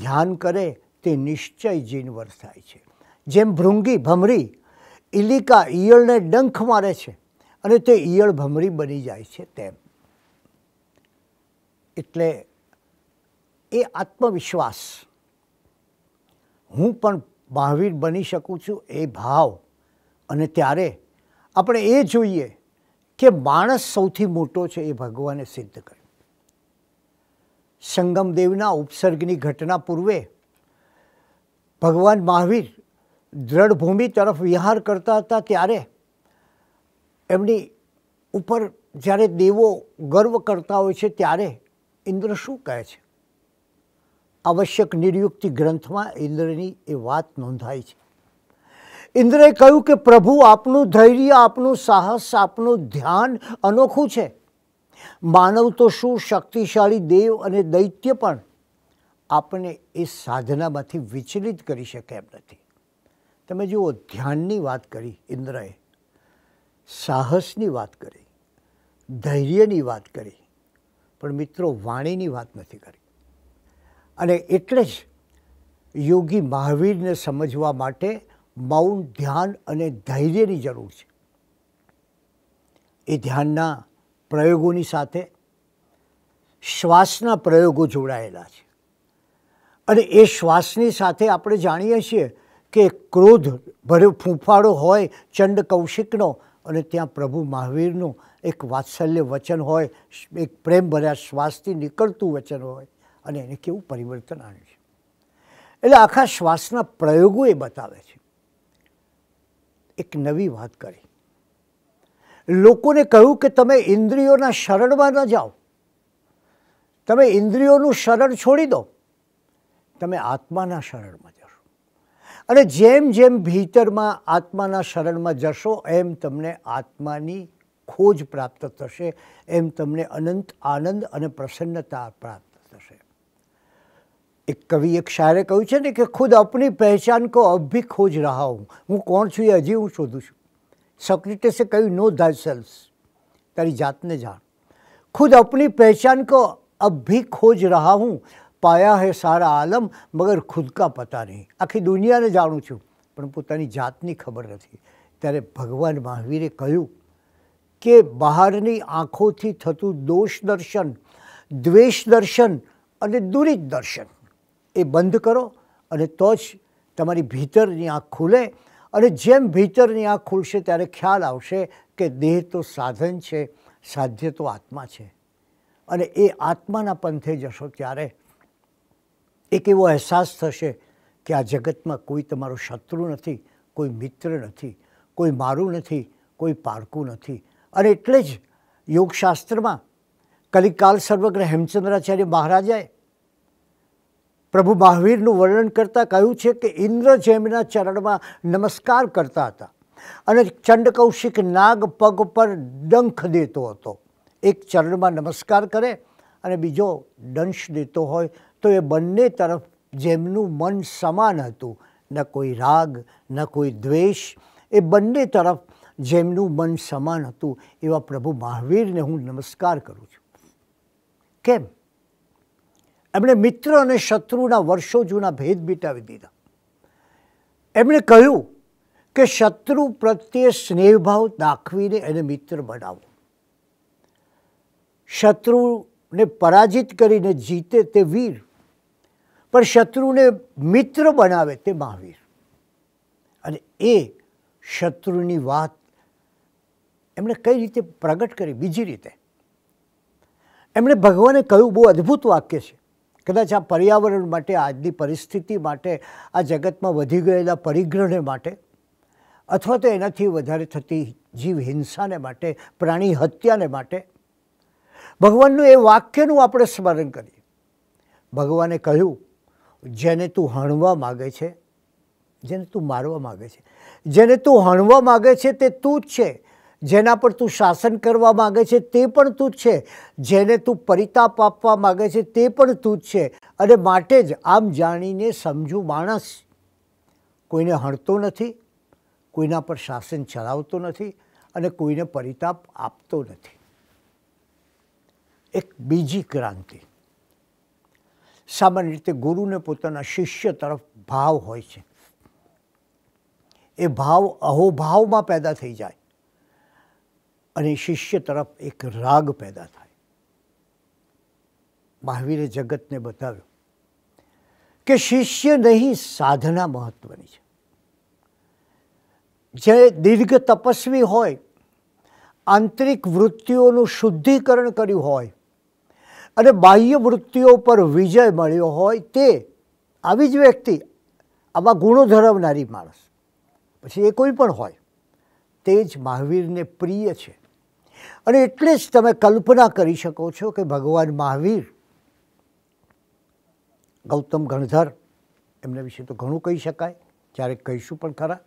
ધ્યાન કરે તે નિશ્ચય જીનવર થાય છે જેમ ભૃંગી ભમરી ઇલિકા ઈયળને ડંખ મારે છે અને તે ઈયળ ભમરી બની જાય છે તેમ એટલે એ આત્મવિશ્વાસ હું પણ મહાવીર બની શકું છું એ ભાવ અને ત્યારે આપણે એ જોઈએ કે માણસ સૌથી મોટો છે એ ભગવાને સિદ્ધ કર્યું સંગમદેવના ઉપસર્ગની ઘટના પૂર્વે ભગવાન મહાવીર દ્રઢભૂમિ તરફ વિહાર કરતા હતા ત્યારે એમની ઉપર જ્યારે દેવો ગર્વ કરતા હોય છે ત્યારે ઇન્દ્ર શું કહે છે આવશ્યક નિર્યુક્તિ ગ્રંથમાં ઇન્દ્રની એ વાત નોંધાય છે ઇન્દ્રએ કહ્યું કે પ્રભુ આપનું ધૈર્ય આપનું સાહસ આપનું ધ્યાન અનોખું છે માનવ તો શું શક્તિશાળી દેવ અને દૈત્ય પણ આપણે એ સાધનામાંથી વિચલિત કરી શકે એમ નથી તમે જુઓ ધ્યાનની વાત કરી ઇન્દ્રએ સાહસની વાત કરી ધૈર્યની વાત કરી પણ મિત્રો વાણીની વાત નથી કરી અને એટલે જ યોગી મહાવીરને સમજવા માટે મૌન ધ્યાન અને ધૈર્યની જરૂર છે એ ધ્યાનના પ્રયોગોની સાથે શ્વાસના પ્રયોગો જોડાયેલા છે અને એ શ્વાસની સાથે આપણે જાણીએ છીએ કે ક્રોધ ભર્યો ફૂંફાળો હોય ચંડ કૌશિકનો અને ત્યાં પ્રભુ મહાવીરનું એક વાત્સલ્ય વચન હોય એક પ્રેમ ભર્યા શ્વાસથી નીકળતું વચન હોય અને એને કેવું પરિવર્તન આણે છે એટલે આખા શ્વાસના પ્રયોગો એ બતાવે છે એક નવી વાત કરી લોકોને કહ્યું કે તમે ઇન્દ્રિયોના શરણમાં ન જાઓ તમે ઇન્દ્રિયોનું શરણ છોડી દો તમે આત્માના શરણમાં જાઓ અને જેમ જેમ ભીતરમાં આત્માના શરણમાં જશો એમ તમને આત્માની ખોજ પ્રાપ્ત થશે એમ તમને અનંત આનંદ અને પ્રસન્નતા પ્રાપ્ત થશે એક કવિ એક શાયરે કહ્યું છે ને કે ખુદ અપની પહેચાન કો અબ ભી ખોજ રહા હું હું કોણ છું એ હજી હું શોધું છું સોક્રેટિસે કહ્યું નો ધાય સેલ્સ તારી જાતને જાણ ખુદ આપણી પહેચાન કો અબ ભી ખોજ રહા હું પાયા હે સારા આલમ મગર ખુદ કા પતા નહીં આખી દુનિયાને જાણું છું પણ પોતાની જાતની ખબર નથી ત્યારે ભગવાન મહાવીરે કહ્યું કે બહારની આંખોથી થતું દોષ દર્શન દ્વેષ દર્શન અને દુરિત દર્શન એ બંધ કરો અને તો જ તમારી ભીતરની આંખ ખુલે અને જેમ ભીતરની આંખ ખુલશે ત્યારે ખ્યાલ આવશે કે દેહ તો સાધન છે સાધ્ય તો આત્મા છે અને એ આત્માના પંથે જશો ત્યારે એક એવો અહેસાસ થશે કે આ જગતમાં કોઈ તમારો શત્રુ નથી કોઈ મિત્ર નથી કોઈ મારું નથી કોઈ પારકું નથી અને એટલે જ યોગશાસ્ત્રમાં કલિકાલ સર્વગ્રહ હેમચંદ્રાચાર્ય મહારાજાએ પ્રભુ મહાવીરનું વર્ણન કરતાં કહ્યું છે કે ઇન્દ્ર જેમના ચરણમાં નમસ્કાર કરતા હતા અને ચંડકૌશિક નાગ પગ પર ડંખ દેતો હતો એક ચરણમાં નમસ્કાર કરે અને બીજો દંશ દેતો હોય તો એ બંને તરફ જેમનું મન સમાન હતું ન કોઈ રાગ ન કોઈ દ્વેષ એ બંને તરફ જેમનું મન સમાન હતું એવા પ્રભુ મહાવીરને હું નમસ્કાર કરું છું કેમ એમણે મિત્ર અને શત્રુના વર્ષો જૂના ભેદ મિટાવી દીધા એમણે કહ્યું કે શત્રુ પ્રત્યે સ્નેહભાવ દાખવીને એને મિત્ર બનાવો શત્રુને પરાજિત કરીને જીતે તે વીર પણ શત્રુને મિત્ર બનાવે તે મહાવીર અને એ શત્રુની વાત એમણે કઈ રીતે પ્રગટ કરી બીજી રીતે એમણે ભગવાને કહ્યું બહુ અદ્ભુત વાક્ય છે કદાચ આ પર્યાવરણ માટે આજની પરિસ્થિતિ માટે આ જગતમાં વધી ગયેલા પરિગ્રહને માટે અથવા તો એનાથી વધારે થતી જીવ હિંસાને માટે પ્રાણી હત્યાને માટે ભગવાનનું એ વાક્યનું આપણે સ્મરણ કરીએ ભગવાને કહ્યું જેને તું હણવા માગે છે જેને તું મારવા માગે છે જેને તું હણવા માગે છે તે તું જ છે જેના પર તું શાસન કરવા માગે છે તે પણ તું જ છે જેને તું પરિતાપ આપવા માગે છે તે પણ તું જ છે અને માટે જ આમ જાણીને સમજું માણસ કોઈને હણતો નથી કોઈના પર શાસન ચલાવતો નથી અને કોઈને પરિતાપ આપતો નથી એક બીજી ક્રાંતિ સામાન્ય રીતે ગુરુને પોતાના શિષ્ય તરફ ભાવ હોય છે એ ભાવ અહોભાવમાં પેદા થઈ જાય અને શિષ્ય તરફ એક રાગ પેદા થાય મહાવીરે જગતને બતાવ્યું કે શિષ્ય નહીં સાધના મહત્વની છે જે દીર્ઘ તપસ્વી હોય આંતરિક વૃત્તિઓનું શુદ્ધિકરણ કર્યું હોય અને બાહ્ય વૃત્તિઓ પર વિજય મળ્યો હોય તે આવી જ વ્યક્તિ આવા ગુણો ધરાવનારી માણસ પછી એ કોઈ પણ હોય તે જ મહાવીરને પ્રિય છે અને એટલે જ તમે કલ્પના કરી શકો છો કે ભગવાન મહાવીર ગૌતમ ગણધર એમના વિશે તો ઘણું કહી શકાય ક્યારેક કહીશું પણ ખરા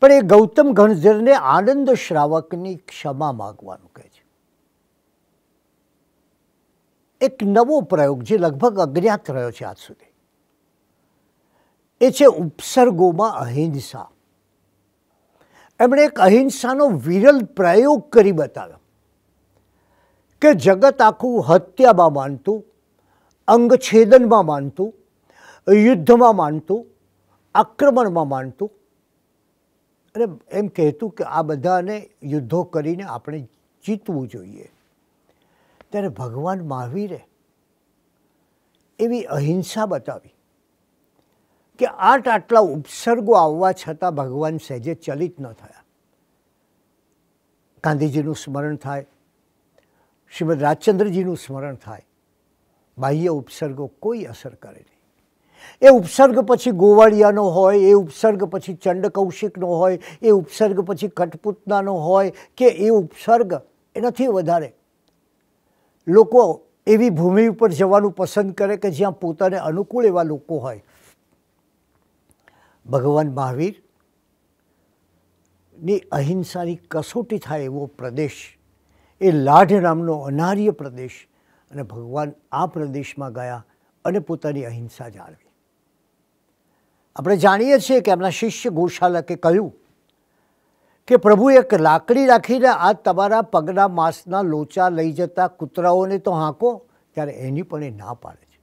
પણ એ ગૌતમ ગણધરને આનંદ શ્રાવકની ક્ષમા માગવાનું કહે એક નવો પ્રયોગ જે લગભગ અજ્ઞાત રહ્યો છે આજ સુધી એ છે ઉપસર્ગોમાં અહિંસા એમણે એક અહિંસાનો વિરલ પ્રયોગ કરી બતાવ્યો કે જગત આખું હત્યામાં માનતું અંગછેદનમાં માનતું યુદ્ધમાં માનતું આક્રમણમાં માનતું અને એમ કહેતું કે આ બધાને યુદ્ધો કરીને આપણે જીતવું જોઈએ ત્યારે ભગવાન મહાવીરે એવી અહિંસા બતાવી કે આટ આટલા ઉપસર્ગો આવવા છતાં ભગવાન સહેજે ચલિત ન થયા ગાંધીજીનું સ્મરણ થાય શ્રીમદ રાજચંદ્રજીનું સ્મરણ થાય બાહ્ય ઉપસર્ગો કોઈ અસર કરે નહીં એ ઉપસર્ગ પછી ગોવાળિયાનો હોય એ ઉપસર્ગ પછી ચંડકૌશિકનો હોય એ ઉપસર્ગ પછી કઠપૂતનાનો હોય કે એ ઉપસર્ગ એનાથી વધારે લોકો એવી ભૂમિ ઉપર જવાનું પસંદ કરે કે જ્યાં પોતાને અનુકૂળ એવા લોકો હોય ભગવાન મહાવીર ની અહિંસાની કસોટી થાય એવો પ્રદેશ એ લાઢ નામનો અનાર્ય પ્રદેશ અને ભગવાન આ પ્રદેશમાં ગયા અને પોતાની અહિંસા જાળવી આપણે જાણીએ છીએ કે એમના શિષ્ય ગોશાલકે કહ્યું કે પ્રભુ એક લાકડી રાખીને આ તમારા પગના માંસના લોચા લઈ જતા કૂતરાઓને તો હાંકો ત્યારે એની પણ એ ના પાડે છે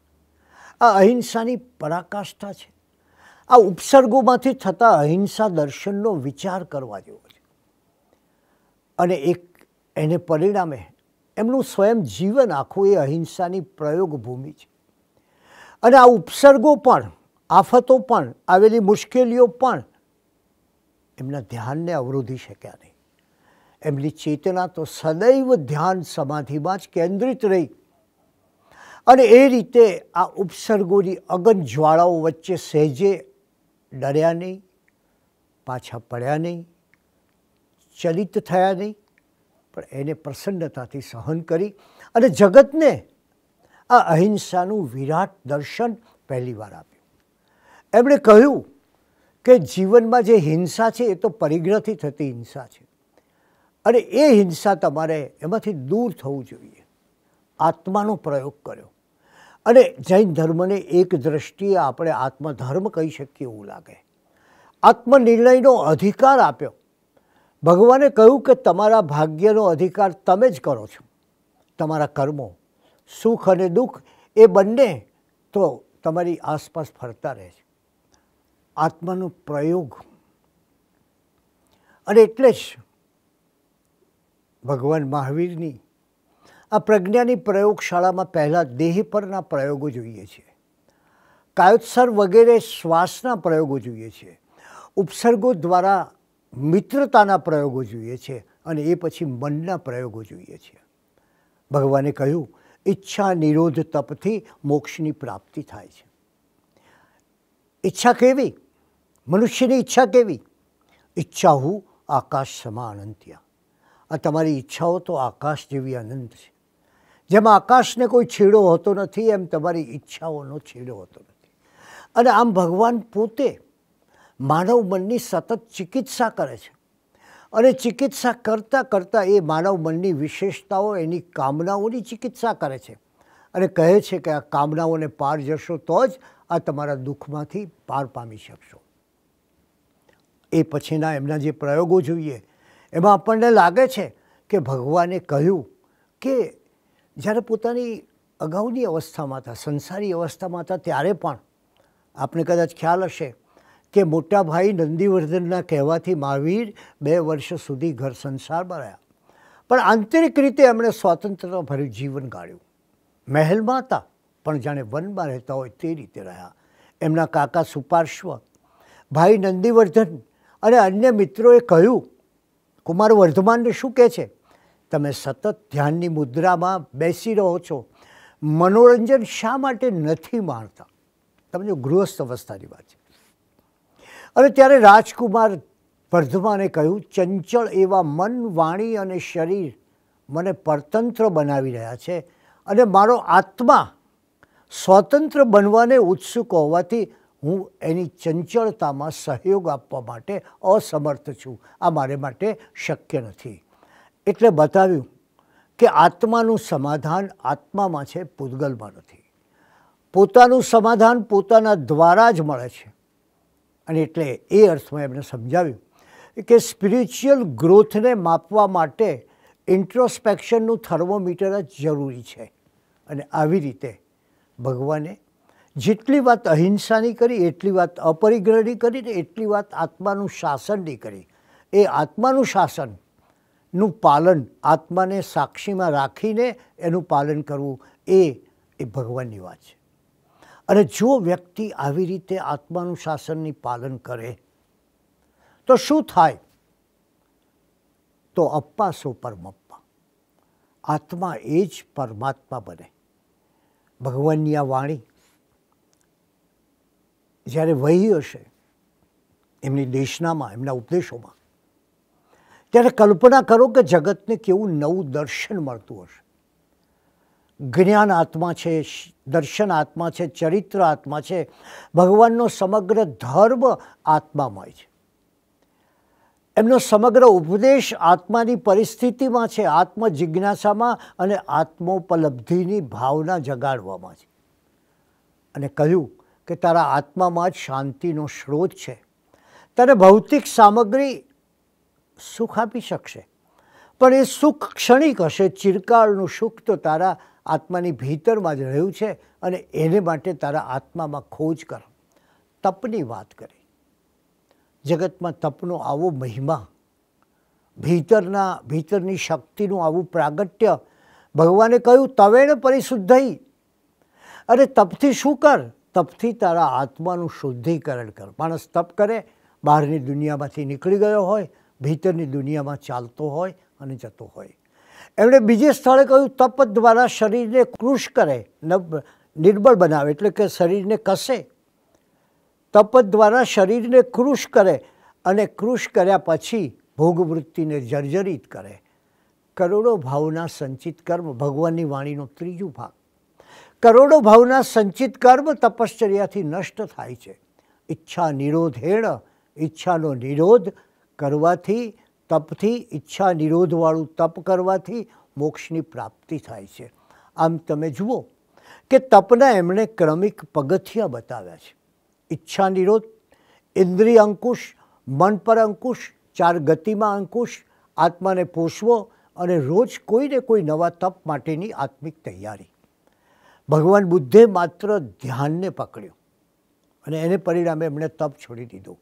આ અહિંસાની પરાકાષ્ઠા છે આ ઉપસર્ગોમાંથી થતા અહિંસા દર્શનનો વિચાર કરવા જેવો છે અને એક એને પરિણામે એમનું સ્વયં જીવન આખું એ અહિંસાની પ્રયોગ ભૂમિ છે અને આ ઉપસર્ગો પણ આફતો પણ આવેલી મુશ્કેલીઓ પણ એમના ધ્યાનને અવરોધી શક્યા નહીં એમની ચેતના તો સદૈવ ધ્યાન સમાધિમાં જ કેન્દ્રિત રહી અને એ રીતે આ ઉપસર્ગોની અગન જ્વાળાઓ વચ્ચે સહેજે ડર્યા નહીં પાછા પડ્યા નહીં ચલિત થયા નહીં પણ એને પ્રસન્નતાથી સહન કરી અને જગતને આ અહિંસાનું વિરાટ દર્શન પહેલીવાર આપ્યું એમણે કહ્યું કે જીવનમાં જે હિંસા છે એ તો પરિગ્રહથી થતી હિંસા છે અને એ હિંસા તમારે એમાંથી દૂર થવું જોઈએ આત્માનો પ્રયોગ કર્યો અને જૈન ધર્મને એક દ્રષ્ટિએ આપણે આત્મધર્મ કહી શકીએ એવું લાગે આત્મનિર્ણયનો અધિકાર આપ્યો ભગવાને કહ્યું કે તમારા ભાગ્યનો અધિકાર તમે જ કરો છો તમારા કર્મો સુખ અને દુઃખ એ બંને તો તમારી આસપાસ ફરતા રહે છે આત્માનો પ્રયોગ અને એટલે જ ભગવાન મહાવીરની આ પ્રજ્ઞાની પ્રયોગશાળામાં પહેલાં દેહ પરના પ્રયોગો જોઈએ છે કાયોત્સર વગેરે શ્વાસના પ્રયોગો જોઈએ છે ઉપસર્ગો દ્વારા મિત્રતાના પ્રયોગો જોઈએ છે અને એ પછી મનના પ્રયોગો જોઈએ છે ભગવાને કહ્યું ઈચ્છા નિરોધ તપથી મોક્ષની પ્રાપ્તિ થાય છે ઈચ્છા કેવી મનુષ્યની ઈચ્છા કેવી ઈચ્છા હું આકાશ સમા અનંત્યા આ તમારી ઈચ્છાઓ તો આકાશ જેવી અનંત છે જેમાં આકાશને કોઈ છેડો હોતો નથી એમ તમારી ઈચ્છાઓનો છેડો હોતો નથી અને આમ ભગવાન પોતે માનવ મનની સતત ચિકિત્સા કરે છે અને ચિકિત્સા કરતાં કરતાં એ માનવ મનની વિશેષતાઓ એની કામનાઓની ચિકિત્સા કરે છે અને કહે છે કે આ કામનાઓને પાર જશો તો જ આ તમારા દુઃખમાંથી પાર પામી શકશો એ પછીના એમના જે પ્રયોગો જોઈએ એમાં આપણને લાગે છે કે ભગવાને કહ્યું કે જ્યારે પોતાની અગાઉની અવસ્થામાં હતા સંસારી અવસ્થામાં હતા ત્યારે પણ આપણે કદાચ ખ્યાલ હશે કે મોટા ભાઈ નંદીવર્ધનના કહેવાથી મહાવીર બે વર્ષ સુધી ઘર સંસારમાં રહ્યા પણ આંતરિક રીતે એમણે સ્વાતંત્રતા ભર્યું જીવન ગાળ્યું મહેલમાં હતા પણ જાણે વનમાં રહેતા હોય તે રીતે રહ્યા એમના કાકા સુપાર્શ્વ ભાઈ નંદીવર્ધન અને અન્ય મિત્રોએ કહ્યું કુમાર વર્ધમાનને શું કહે છે તમે સતત ધ્યાનની મુદ્રામાં બેસી રહો છો મનોરંજન શા માટે નથી માણતા તમે જો ગૃહસ્થ અવસ્થાની વાત છે અને ત્યારે રાજકુમાર વર્ધમાને કહ્યું ચંચળ એવા મન વાણી અને શરીર મને પરતંત્ર બનાવી રહ્યા છે અને મારો આત્મા સ્વતંત્ર બનવાને ઉત્સુક હોવાથી હું એની ચંચળતામાં સહયોગ આપવા માટે અસમર્થ છું આ મારે માટે શક્ય નથી એટલે બતાવ્યું કે આત્માનું સમાધાન આત્મામાં છે પૂતગલમાં નથી પોતાનું સમાધાન પોતાના દ્વારા જ મળે છે અને એટલે એ અર્થમાં એમણે સમજાવ્યું કે સ્પિરિચ્યુઅલ ગ્રોથને માપવા માટે ઇન્ટ્રોસ્પેક્શનનું થર્મોમીટર જ જરૂરી છે અને આવી રીતે ભગવાને જેટલી વાત અહિંસાની કરી એટલી વાત અપરિગ્રહની કરી ને એટલી વાત આત્માનું શાસનની કરી એ આત્માનું શાસનનું પાલન આત્માને સાક્ષીમાં રાખીને એનું પાલન કરવું એ એ ભગવાનની વાત છે અને જો વ્યક્તિ આવી રીતે આત્માનું શાસનની પાલન કરે તો શું થાય તો અપ્પા અપ્પાસો પરમપ્પા આત્મા એ જ પરમાત્મા બને ભગવાનની આ વાણી જ્યારે વહી હશે એમની દેશનામાં એમના ઉપદેશોમાં ત્યારે કલ્પના કરો કે જગતને કેવું નવું દર્શન મળતું હશે જ્ઞાન આત્મા છે દર્શન આત્મા છે ચરિત્ર આત્મા છે ભગવાનનો સમગ્ર ધર્મ આત્મામય છે એમનો સમગ્ર ઉપદેશ આત્માની પરિસ્થિતિમાં છે આત્મજિજ્ઞાસામાં અને આત્મોપલબ્ધિની ભાવના જગાડવામાં છે અને કહ્યું કે તારા આત્મામાં જ શાંતિનો સ્રોત છે તારે ભૌતિક સામગ્રી સુખ આપી શકશે પણ એ સુખ ક્ષણિક હશે ચિરકાળનું સુખ તો તારા આત્માની ભીતરમાં જ રહ્યું છે અને એને માટે તારા આત્મામાં ખોજ કર તપની વાત કરી જગતમાં તપનો આવો મહિમા ભીતરના ભીતરની શક્તિનું આવું પ્રાગટ્ય ભગવાને કહ્યું તવેણ પરિશુદ્ધઈ અરે તપથી શું કર તપથી તારા આત્માનું શુદ્ધિકરણ કર માણસ તપ કરે બહારની દુનિયામાંથી નીકળી ગયો હોય ભીતરની દુનિયામાં ચાલતો હોય અને જતો હોય એમણે બીજે સ્થળે કહ્યું તપ દ્વારા શરીરને કૃશ કરે નિર્બળ બનાવે એટલે કે શરીરને કસે તપ દ્વારા શરીરને કૃષ કરે અને કૃશ કર્યા પછી ભોગવૃત્તિને જર્જરિત કરે કરોડો ભાવના સંચિત કર્મ ભગવાનની વાણીનો ત્રીજું ભાગ કરોડો ભાવના સંચિત કર્મ તપશ્ચર્યાથી નષ્ટ થાય છે ઈચ્છા નિરોધેણ ઈચ્છાનો નિરોધ કરવાથી તપથી ઈચ્છા નિરોધવાળું તપ કરવાથી મોક્ષની પ્રાપ્તિ થાય છે આમ તમે જુઓ કે તપના એમણે ક્રમિક પગથિયા બતાવ્યા છે ઈચ્છા નિરોધ ઇન્દ્રિય અંકુશ મન પર અંકુશ ચાર ગતિમાં અંકુશ આત્માને પોષવો અને રોજ કોઈને કોઈ નવા તપ માટેની આત્મિક તૈયારી ભગવાન બુદ્ધે માત્ર ધ્યાનને પકડ્યું અને એને પરિણામે એમણે તપ છોડી દીધું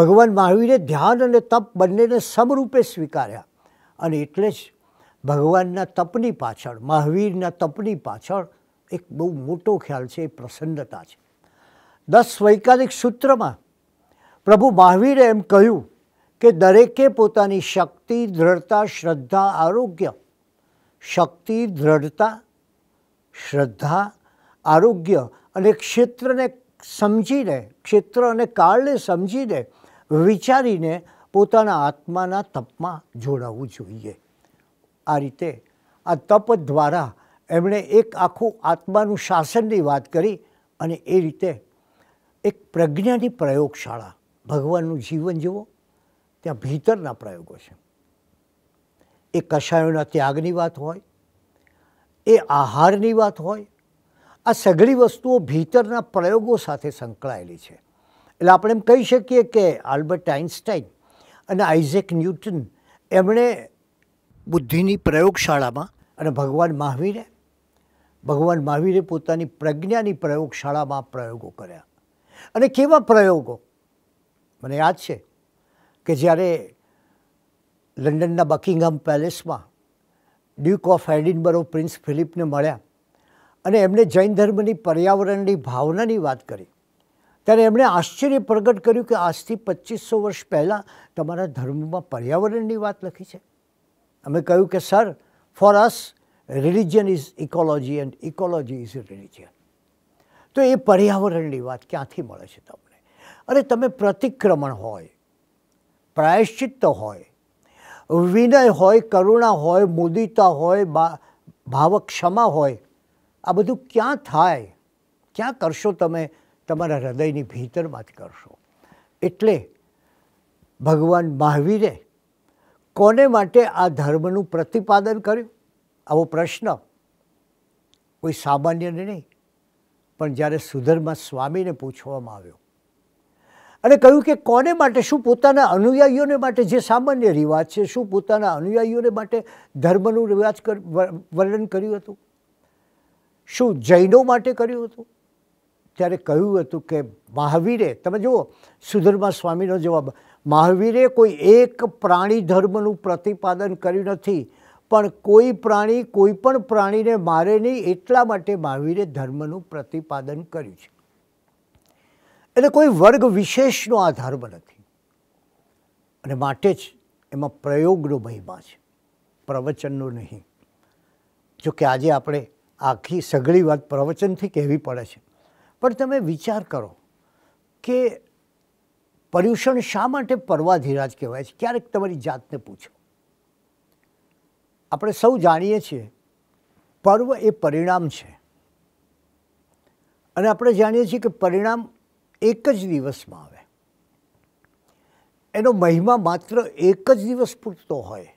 ભગવાન મહાવીરે ધ્યાન અને તપ બંનેને સમરૂપે સ્વીકાર્યા અને એટલે જ ભગવાનના તપની પાછળ મહાવીરના તપની પાછળ એક બહુ મોટો ખ્યાલ છે એ પ્રસન્નતા છે દસ વૈકાલિક સૂત્રમાં પ્રભુ મહાવીરે એમ કહ્યું કે દરેકે પોતાની શક્તિ દ્રઢતા શ્રદ્ધા આરોગ્ય શક્તિ દ્રઢતા શ્રદ્ધા આરોગ્ય અને ક્ષેત્રને સમજીને ક્ષેત્ર અને કાળને સમજીને વિચારીને પોતાના આત્માના તપમાં જોડાવવું જોઈએ આ રીતે આ તપ દ્વારા એમણે એક આખું આત્માનું શાસનની વાત કરી અને એ રીતે એક પ્રજ્ઞાની પ્રયોગશાળા ભગવાનનું જીવન જુઓ ત્યાં ભીતરના પ્રયોગો છે એ કષાયોના ત્યાગની વાત હોય એ આહારની વાત હોય આ સઘળી વસ્તુઓ ભીતરના પ્રયોગો સાથે સંકળાયેલી છે એટલે આપણે એમ કહી શકીએ કે આલ્બર્ટ આઇન્સ્ટાઈન અને આઇઝેક ન્યૂટન એમણે બુદ્ધિની પ્રયોગશાળામાં અને ભગવાન મહાવીરે ભગવાન મહાવીરે પોતાની પ્રજ્ઞાની પ્રયોગશાળામાં પ્રયોગો કર્યા અને કેવા પ્રયોગો મને યાદ છે કે જ્યારે લંડનના બકિંગહામ પેલેસમાં ડ્યુક ઓફ એડિનબરો પ્રિન્સ ફિલિપને મળ્યા અને એમણે જૈન ધર્મની પર્યાવરણની ભાવનાની વાત કરી ત્યારે એમણે આશ્ચર્ય પ્રગટ કર્યું કે આજથી પચીસો વર્ષ પહેલાં તમારા ધર્મમાં પર્યાવરણની વાત લખી છે અમે કહ્યું કે sir for us religion is ecology and ecology is religion તો એ પર્યાવરણની વાત ક્યાંથી મળે છે તમને અને તમે પ્રતિક્રમણ હોય પ્રાયશ્ચિત્ત હોય વિનય હોય કરુણા હોય મુદિતા હોય ભાવક ક્ષમા હોય આ બધું ક્યાં થાય ક્યાં કરશો તમે તમારા હૃદયની ભીતરમાં જ કરશો એટલે ભગવાન મહાવીરે કોને માટે આ ધર્મનું પ્રતિપાદન કર્યું આવો પ્રશ્ન કોઈ સામાન્યને નહીં પણ જ્યારે સુધર્મા સ્વામીને પૂછવામાં આવ્યો અને કહ્યું કે કોને માટે શું પોતાના અનુયાયીઓને માટે જે સામાન્ય રિવાજ છે શું પોતાના અનુયાયીઓને માટે ધર્મનું રિવાજ વર્ણન કર્યું હતું શું જૈનો માટે કર્યું હતું ત્યારે કહ્યું હતું કે મહાવીરે તમે જુઓ સુધર્મા સ્વામીનો જવાબ મહાવીરે કોઈ એક પ્રાણી ધર્મનું પ્રતિપાદન કર્યું નથી પણ કોઈ પ્રાણી કોઈ પણ પ્રાણીને મારે નહીં એટલા માટે મહાવીરે ધર્મનું પ્રતિપાદન કર્યું છે એટલે કોઈ વર્ગ વિશેષનો આ ધર્મ નથી અને માટે જ એમાં પ્રયોગનો મહિમા છે પ્રવચનનો નહીં જો કે આજે આપણે આખી સઘળી વાત પ્રવચનથી કહેવી પડે છે પણ તમે વિચાર કરો કે પર્યુષણ શા માટે પર્વાધિરાજ કહેવાય છે ક્યારેક તમારી જાતને પૂછો આપણે સૌ જાણીએ છીએ પર્વ એ પરિણામ છે અને આપણે જાણીએ છીએ કે પરિણામ એક જ દિવસમાં આવે એનો મહિમા માત્ર એક જ દિવસ પૂરતો હોય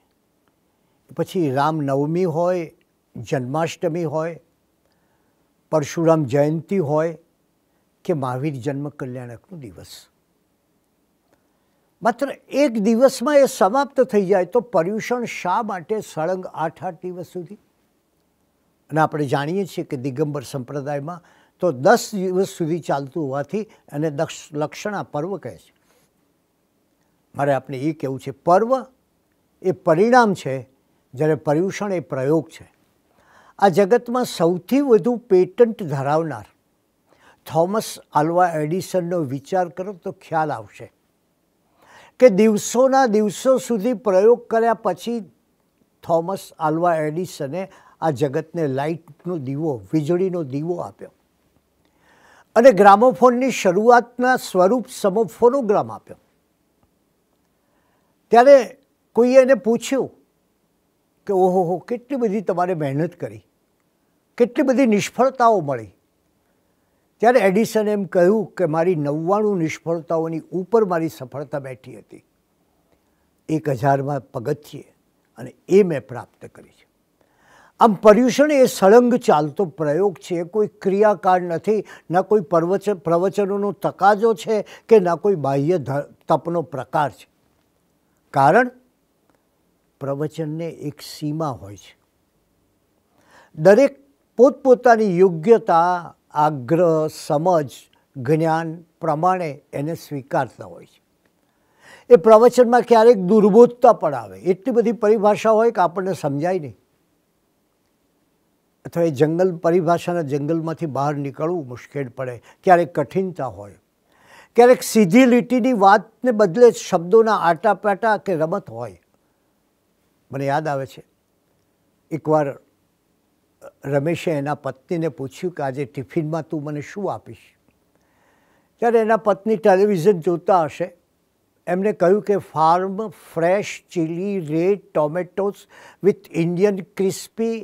પછી રામનવમી હોય જન્માષ્ટમી હોય પરશુરામ જયંતિ હોય કે મહાવીર જન્મ કલ્યાણકનો દિવસ માત્ર એક દિવસમાં એ સમાપ્ત થઈ જાય તો પર્યુષણ શા માટે સળંગ આઠ આઠ દિવસ સુધી અને આપણે જાણીએ છીએ કે દિગંબર સંપ્રદાયમાં તો દસ દિવસ સુધી ચાલતું હોવાથી એને દક્ષ લક્ષણા પર્વ કહે છે મારે આપણે એ કહેવું છે પર્વ એ પરિણામ છે જ્યારે પર્યુષણ એ પ્રયોગ છે આ જગતમાં સૌથી વધુ પેટન્ટ ધરાવનાર થોમસ આલ્વા એડિસનનો વિચાર કરો તો ખ્યાલ આવશે કે દિવસોના દિવસો સુધી પ્રયોગ કર્યા પછી થોમસ આલ્વા એડિસને આ જગતને લાઇટનો દીવો વીજળીનો દીવો આપ્યો અને ગ્રામોફોનની શરૂઆતના સ્વરૂપ સમો ફોનોગ્રામ આપ્યો ત્યારે કોઈએ એને પૂછ્યું કે ઓહો હો કેટલી બધી તમારે મહેનત કરી કેટલી બધી નિષ્ફળતાઓ મળી ત્યારે એડિસન એમ કહ્યું કે મારી નવ્વાણું નિષ્ફળતાઓની ઉપર મારી સફળતા બેઠી હતી એક હજારમાં પગથિયે અને એ મેં પ્રાપ્ત કરી છે આમ પર્યુષણ એ સળંગ ચાલતો પ્રયોગ છે કોઈ ક્રિયાકાળ નથી ના કોઈ પ્રવચન પ્રવચનોનો તકાજો છે કે ના કોઈ બાહ્ય તપનો પ્રકાર છે કારણ પ્રવચનને એક સીમા હોય છે દરેક પોતપોતાની યોગ્યતા આગ્રહ સમજ જ્ઞાન પ્રમાણે એને સ્વીકારતા હોય છે એ પ્રવચનમાં ક્યારેક દુર્બોધતા પણ આવે એટલી બધી પરિભાષા હોય કે આપણને સમજાય નહીં અથવા એ જંગલ પરિભાષાના જંગલમાંથી બહાર નીકળવું મુશ્કેલ પડે ક્યારેક કઠિનતા હોય ક્યારેક સીધી લીટીની વાતને બદલે શબ્દોના આટાપાટા કે રમત હોય મને યાદ આવે છે એકવાર રમેશે એના પત્નીને પૂછ્યું કે આજે ટિફિનમાં તું મને શું આપીશ ત્યારે એના પત્ની ટેલિવિઝન જોતા હશે એમણે કહ્યું કે farm fresh chili red tomatoes with Indian crispy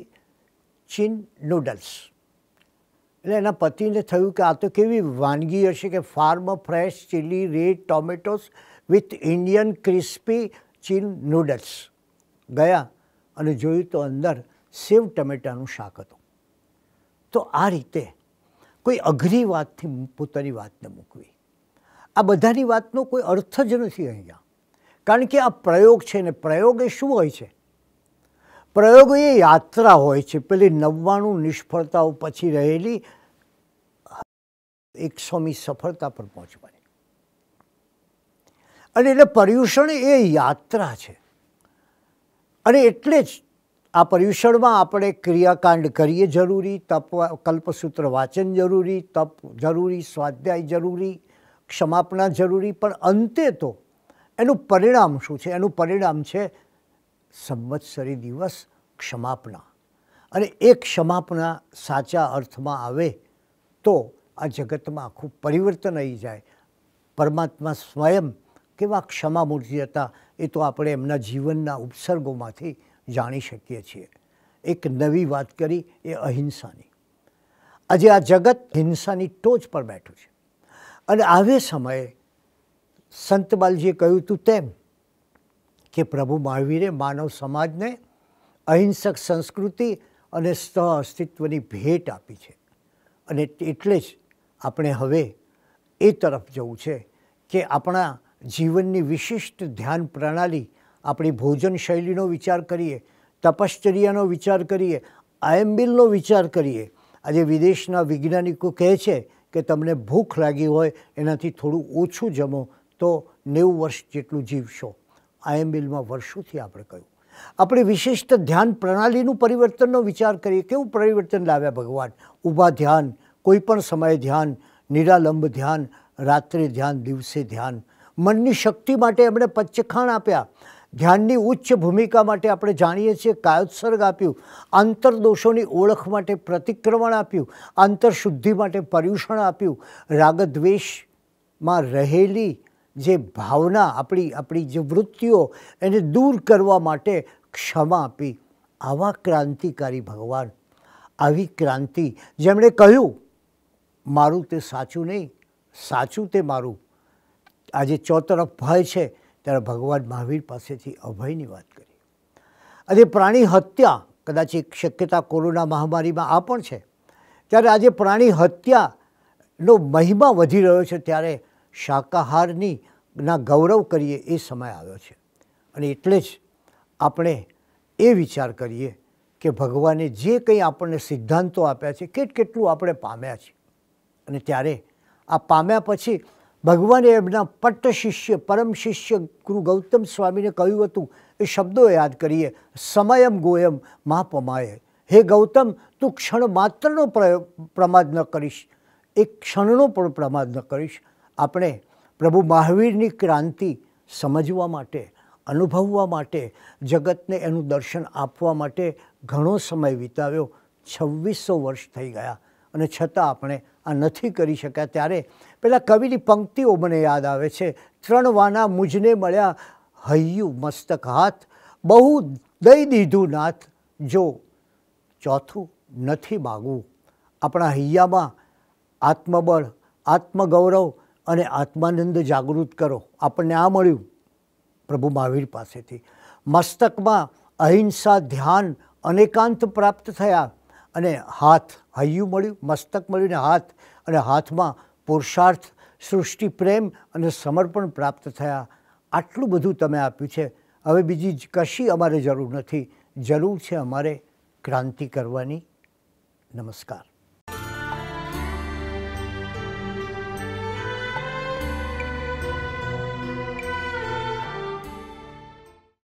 chin noodles એટલે એના પતિને થયું કે આ તો કેવી વાનગી હશે કે farm fresh chili red tomatoes with Indian crispy chin noodles ગયા અને જોયું તો અંદર સેવ ટમેટાનું શાક હતું તો આ રીતે કોઈ અઘરી વાતથી પોતાની વાતને મૂકવી આ બધાની વાતનો કોઈ અર્થ જ નથી અહીંયા કારણ કે આ પ્રયોગ છે ને પ્રયોગ એ શું હોય છે પ્રયોગો એ યાત્રા હોય છે પેલી નવ્વાણું નિષ્ફળતાઓ પછી રહેલી એકસોમી સફળતા પર પહોંચવાની અને એટલે પર્યુષણ એ યાત્રા છે અને એટલે જ આ પર્યુષણમાં આપણે ક્રિયાકાંડ કરીએ જરૂરી તપ કલ્પસૂત્ર વાંચન જરૂરી તપ જરૂરી સ્વાધ્યાય જરૂરી ક્ષમાપના જરૂરી પણ અંતે તો એનું પરિણામ શું છે એનું પરિણામ છે સંવત્સરી દિવસ ક્ષમાપના અને એ ક્ષમાપના સાચા અર્થમાં આવે તો આ જગતમાં આખું પરિવર્તન આવી જાય પરમાત્મા સ્વયં કેવા ક્ષમામૂર્તિ હતા એ તો આપણે એમના જીવનના ઉપસર્ગોમાંથી જાણી શકીએ છીએ એક નવી વાત કરી એ અહિંસાની આજે આ જગત હિંસાની ટોચ પર બેઠું છે અને આવે સમયે સંતબાલજીએ કહ્યું હતું તેમ કે પ્રભુ મહાવીરે માનવ સમાજને અહિંસક સંસ્કૃતિ અને સ્થ અસ્તિત્વની ભેટ આપી છે અને એટલે જ આપણે હવે એ તરફ જવું છે કે આપણા જીવનની વિશિષ્ટ ધ્યાન પ્રણાલી આપણી ભોજન શૈલીનો વિચાર કરીએ તપશ્ચર્યાનો વિચાર કરીએ આયમ્બિલનો વિચાર કરીએ આજે વિદેશના વૈજ્ઞાનિકો કહે છે કે તમને ભૂખ લાગી હોય એનાથી થોડું ઓછું જમો તો નેવું વર્ષ જેટલું જીવશો આઈએમએલમાં વર્ષોથી આપણે કહ્યું આપણે વિશિષ્ટ ધ્યાન પ્રણાલીનું પરિવર્તનનો વિચાર કરીએ કેવું પરિવર્તન લાવ્યા ભગવાન ઊભા ધ્યાન કોઈપણ સમયે ધ્યાન નિરાલંબ ધ્યાન રાત્રે ધ્યાન દિવસે ધ્યાન મનની શક્તિ માટે એમણે પચ્ચખાણ આપ્યા ધ્યાનની ઉચ્ચ ભૂમિકા માટે આપણે જાણીએ છીએ કાયોત્સર્ગ આપ્યું આંતરદોષોની ઓળખ માટે પ્રતિક્રમણ આપ્યું આંતરશુદ્ધિ માટે પર્યુષણ આપ્યું રાગદ્વેષમાં રહેલી જે ભાવના આપણી આપણી જે વૃત્તિઓ એને દૂર કરવા માટે ક્ષમા આપી આવા ક્રાંતિકારી ભગવાન આવી ક્રાંતિ જેમણે કહ્યું મારું તે સાચું નહીં સાચું તે મારું આજે ચોતરફ ભય છે ત્યારે ભગવાન મહાવીર પાસેથી અભયની વાત કરી આજે પ્રાણી હત્યા કદાચ એક શક્યતા કોરોના મહામારીમાં આ પણ છે ત્યારે આજે પ્રાણી હત્યાનો મહિમા વધી રહ્યો છે ત્યારે શાકાહારની ના ગૌરવ કરીએ એ સમય આવ્યો છે અને એટલે જ આપણે એ વિચાર કરીએ કે ભગવાને જે કંઈ આપણને સિદ્ધાંતો આપ્યા છે કેટ કેટલું આપણે પામ્યા છે અને ત્યારે આ પામ્યા પછી ભગવાને એમના પટ્ટ શિષ્ય પરમ શિષ્ય ગુરુ ગૌતમ સ્વામીને કહ્યું હતું એ શબ્દો યાદ કરીએ સમયમ ગોયમ મા પમાય હે ગૌતમ તું ક્ષણ માત્રનો પ્રમાદ ન કરીશ એક ક્ષણનો પણ પ્રમાદ ન કરીશ આપણે પ્રભુ મહાવીરની ક્રાંતિ સમજવા માટે અનુભવવા માટે જગતને એનું દર્શન આપવા માટે ઘણો સમય વિતાવ્યો છવ્વીસો વર્ષ થઈ ગયા અને છતાં આપણે આ નથી કરી શક્યા ત્યારે પહેલાં કવિની પંક્તિઓ મને યાદ આવે છે ત્રણ વાના મુજને મળ્યા હૈયું મસ્તક હાથ બહુ દઈ દીધું નાથ જો ચોથું નથી માગવું આપણા હૈયામાં આત્મબળ આત્મગૌરવ અને આત્માનંદ જાગૃત કરો આપણને આ મળ્યું પ્રભુ મહાવીર પાસેથી મસ્તકમાં અહિંસા ધ્યાન અનેકાંત પ્રાપ્ત થયા અને હાથ હૈયું મળ્યું મસ્તક મળ્યું ને હાથ અને હાથમાં પુરુષાર્થ સૃષ્ટિ પ્રેમ અને સમર્પણ પ્રાપ્ત થયા આટલું બધું તમે આપ્યું છે હવે બીજી કશી અમારે જરૂર નથી જરૂર છે અમારે ક્રાંતિ કરવાની નમસ્કાર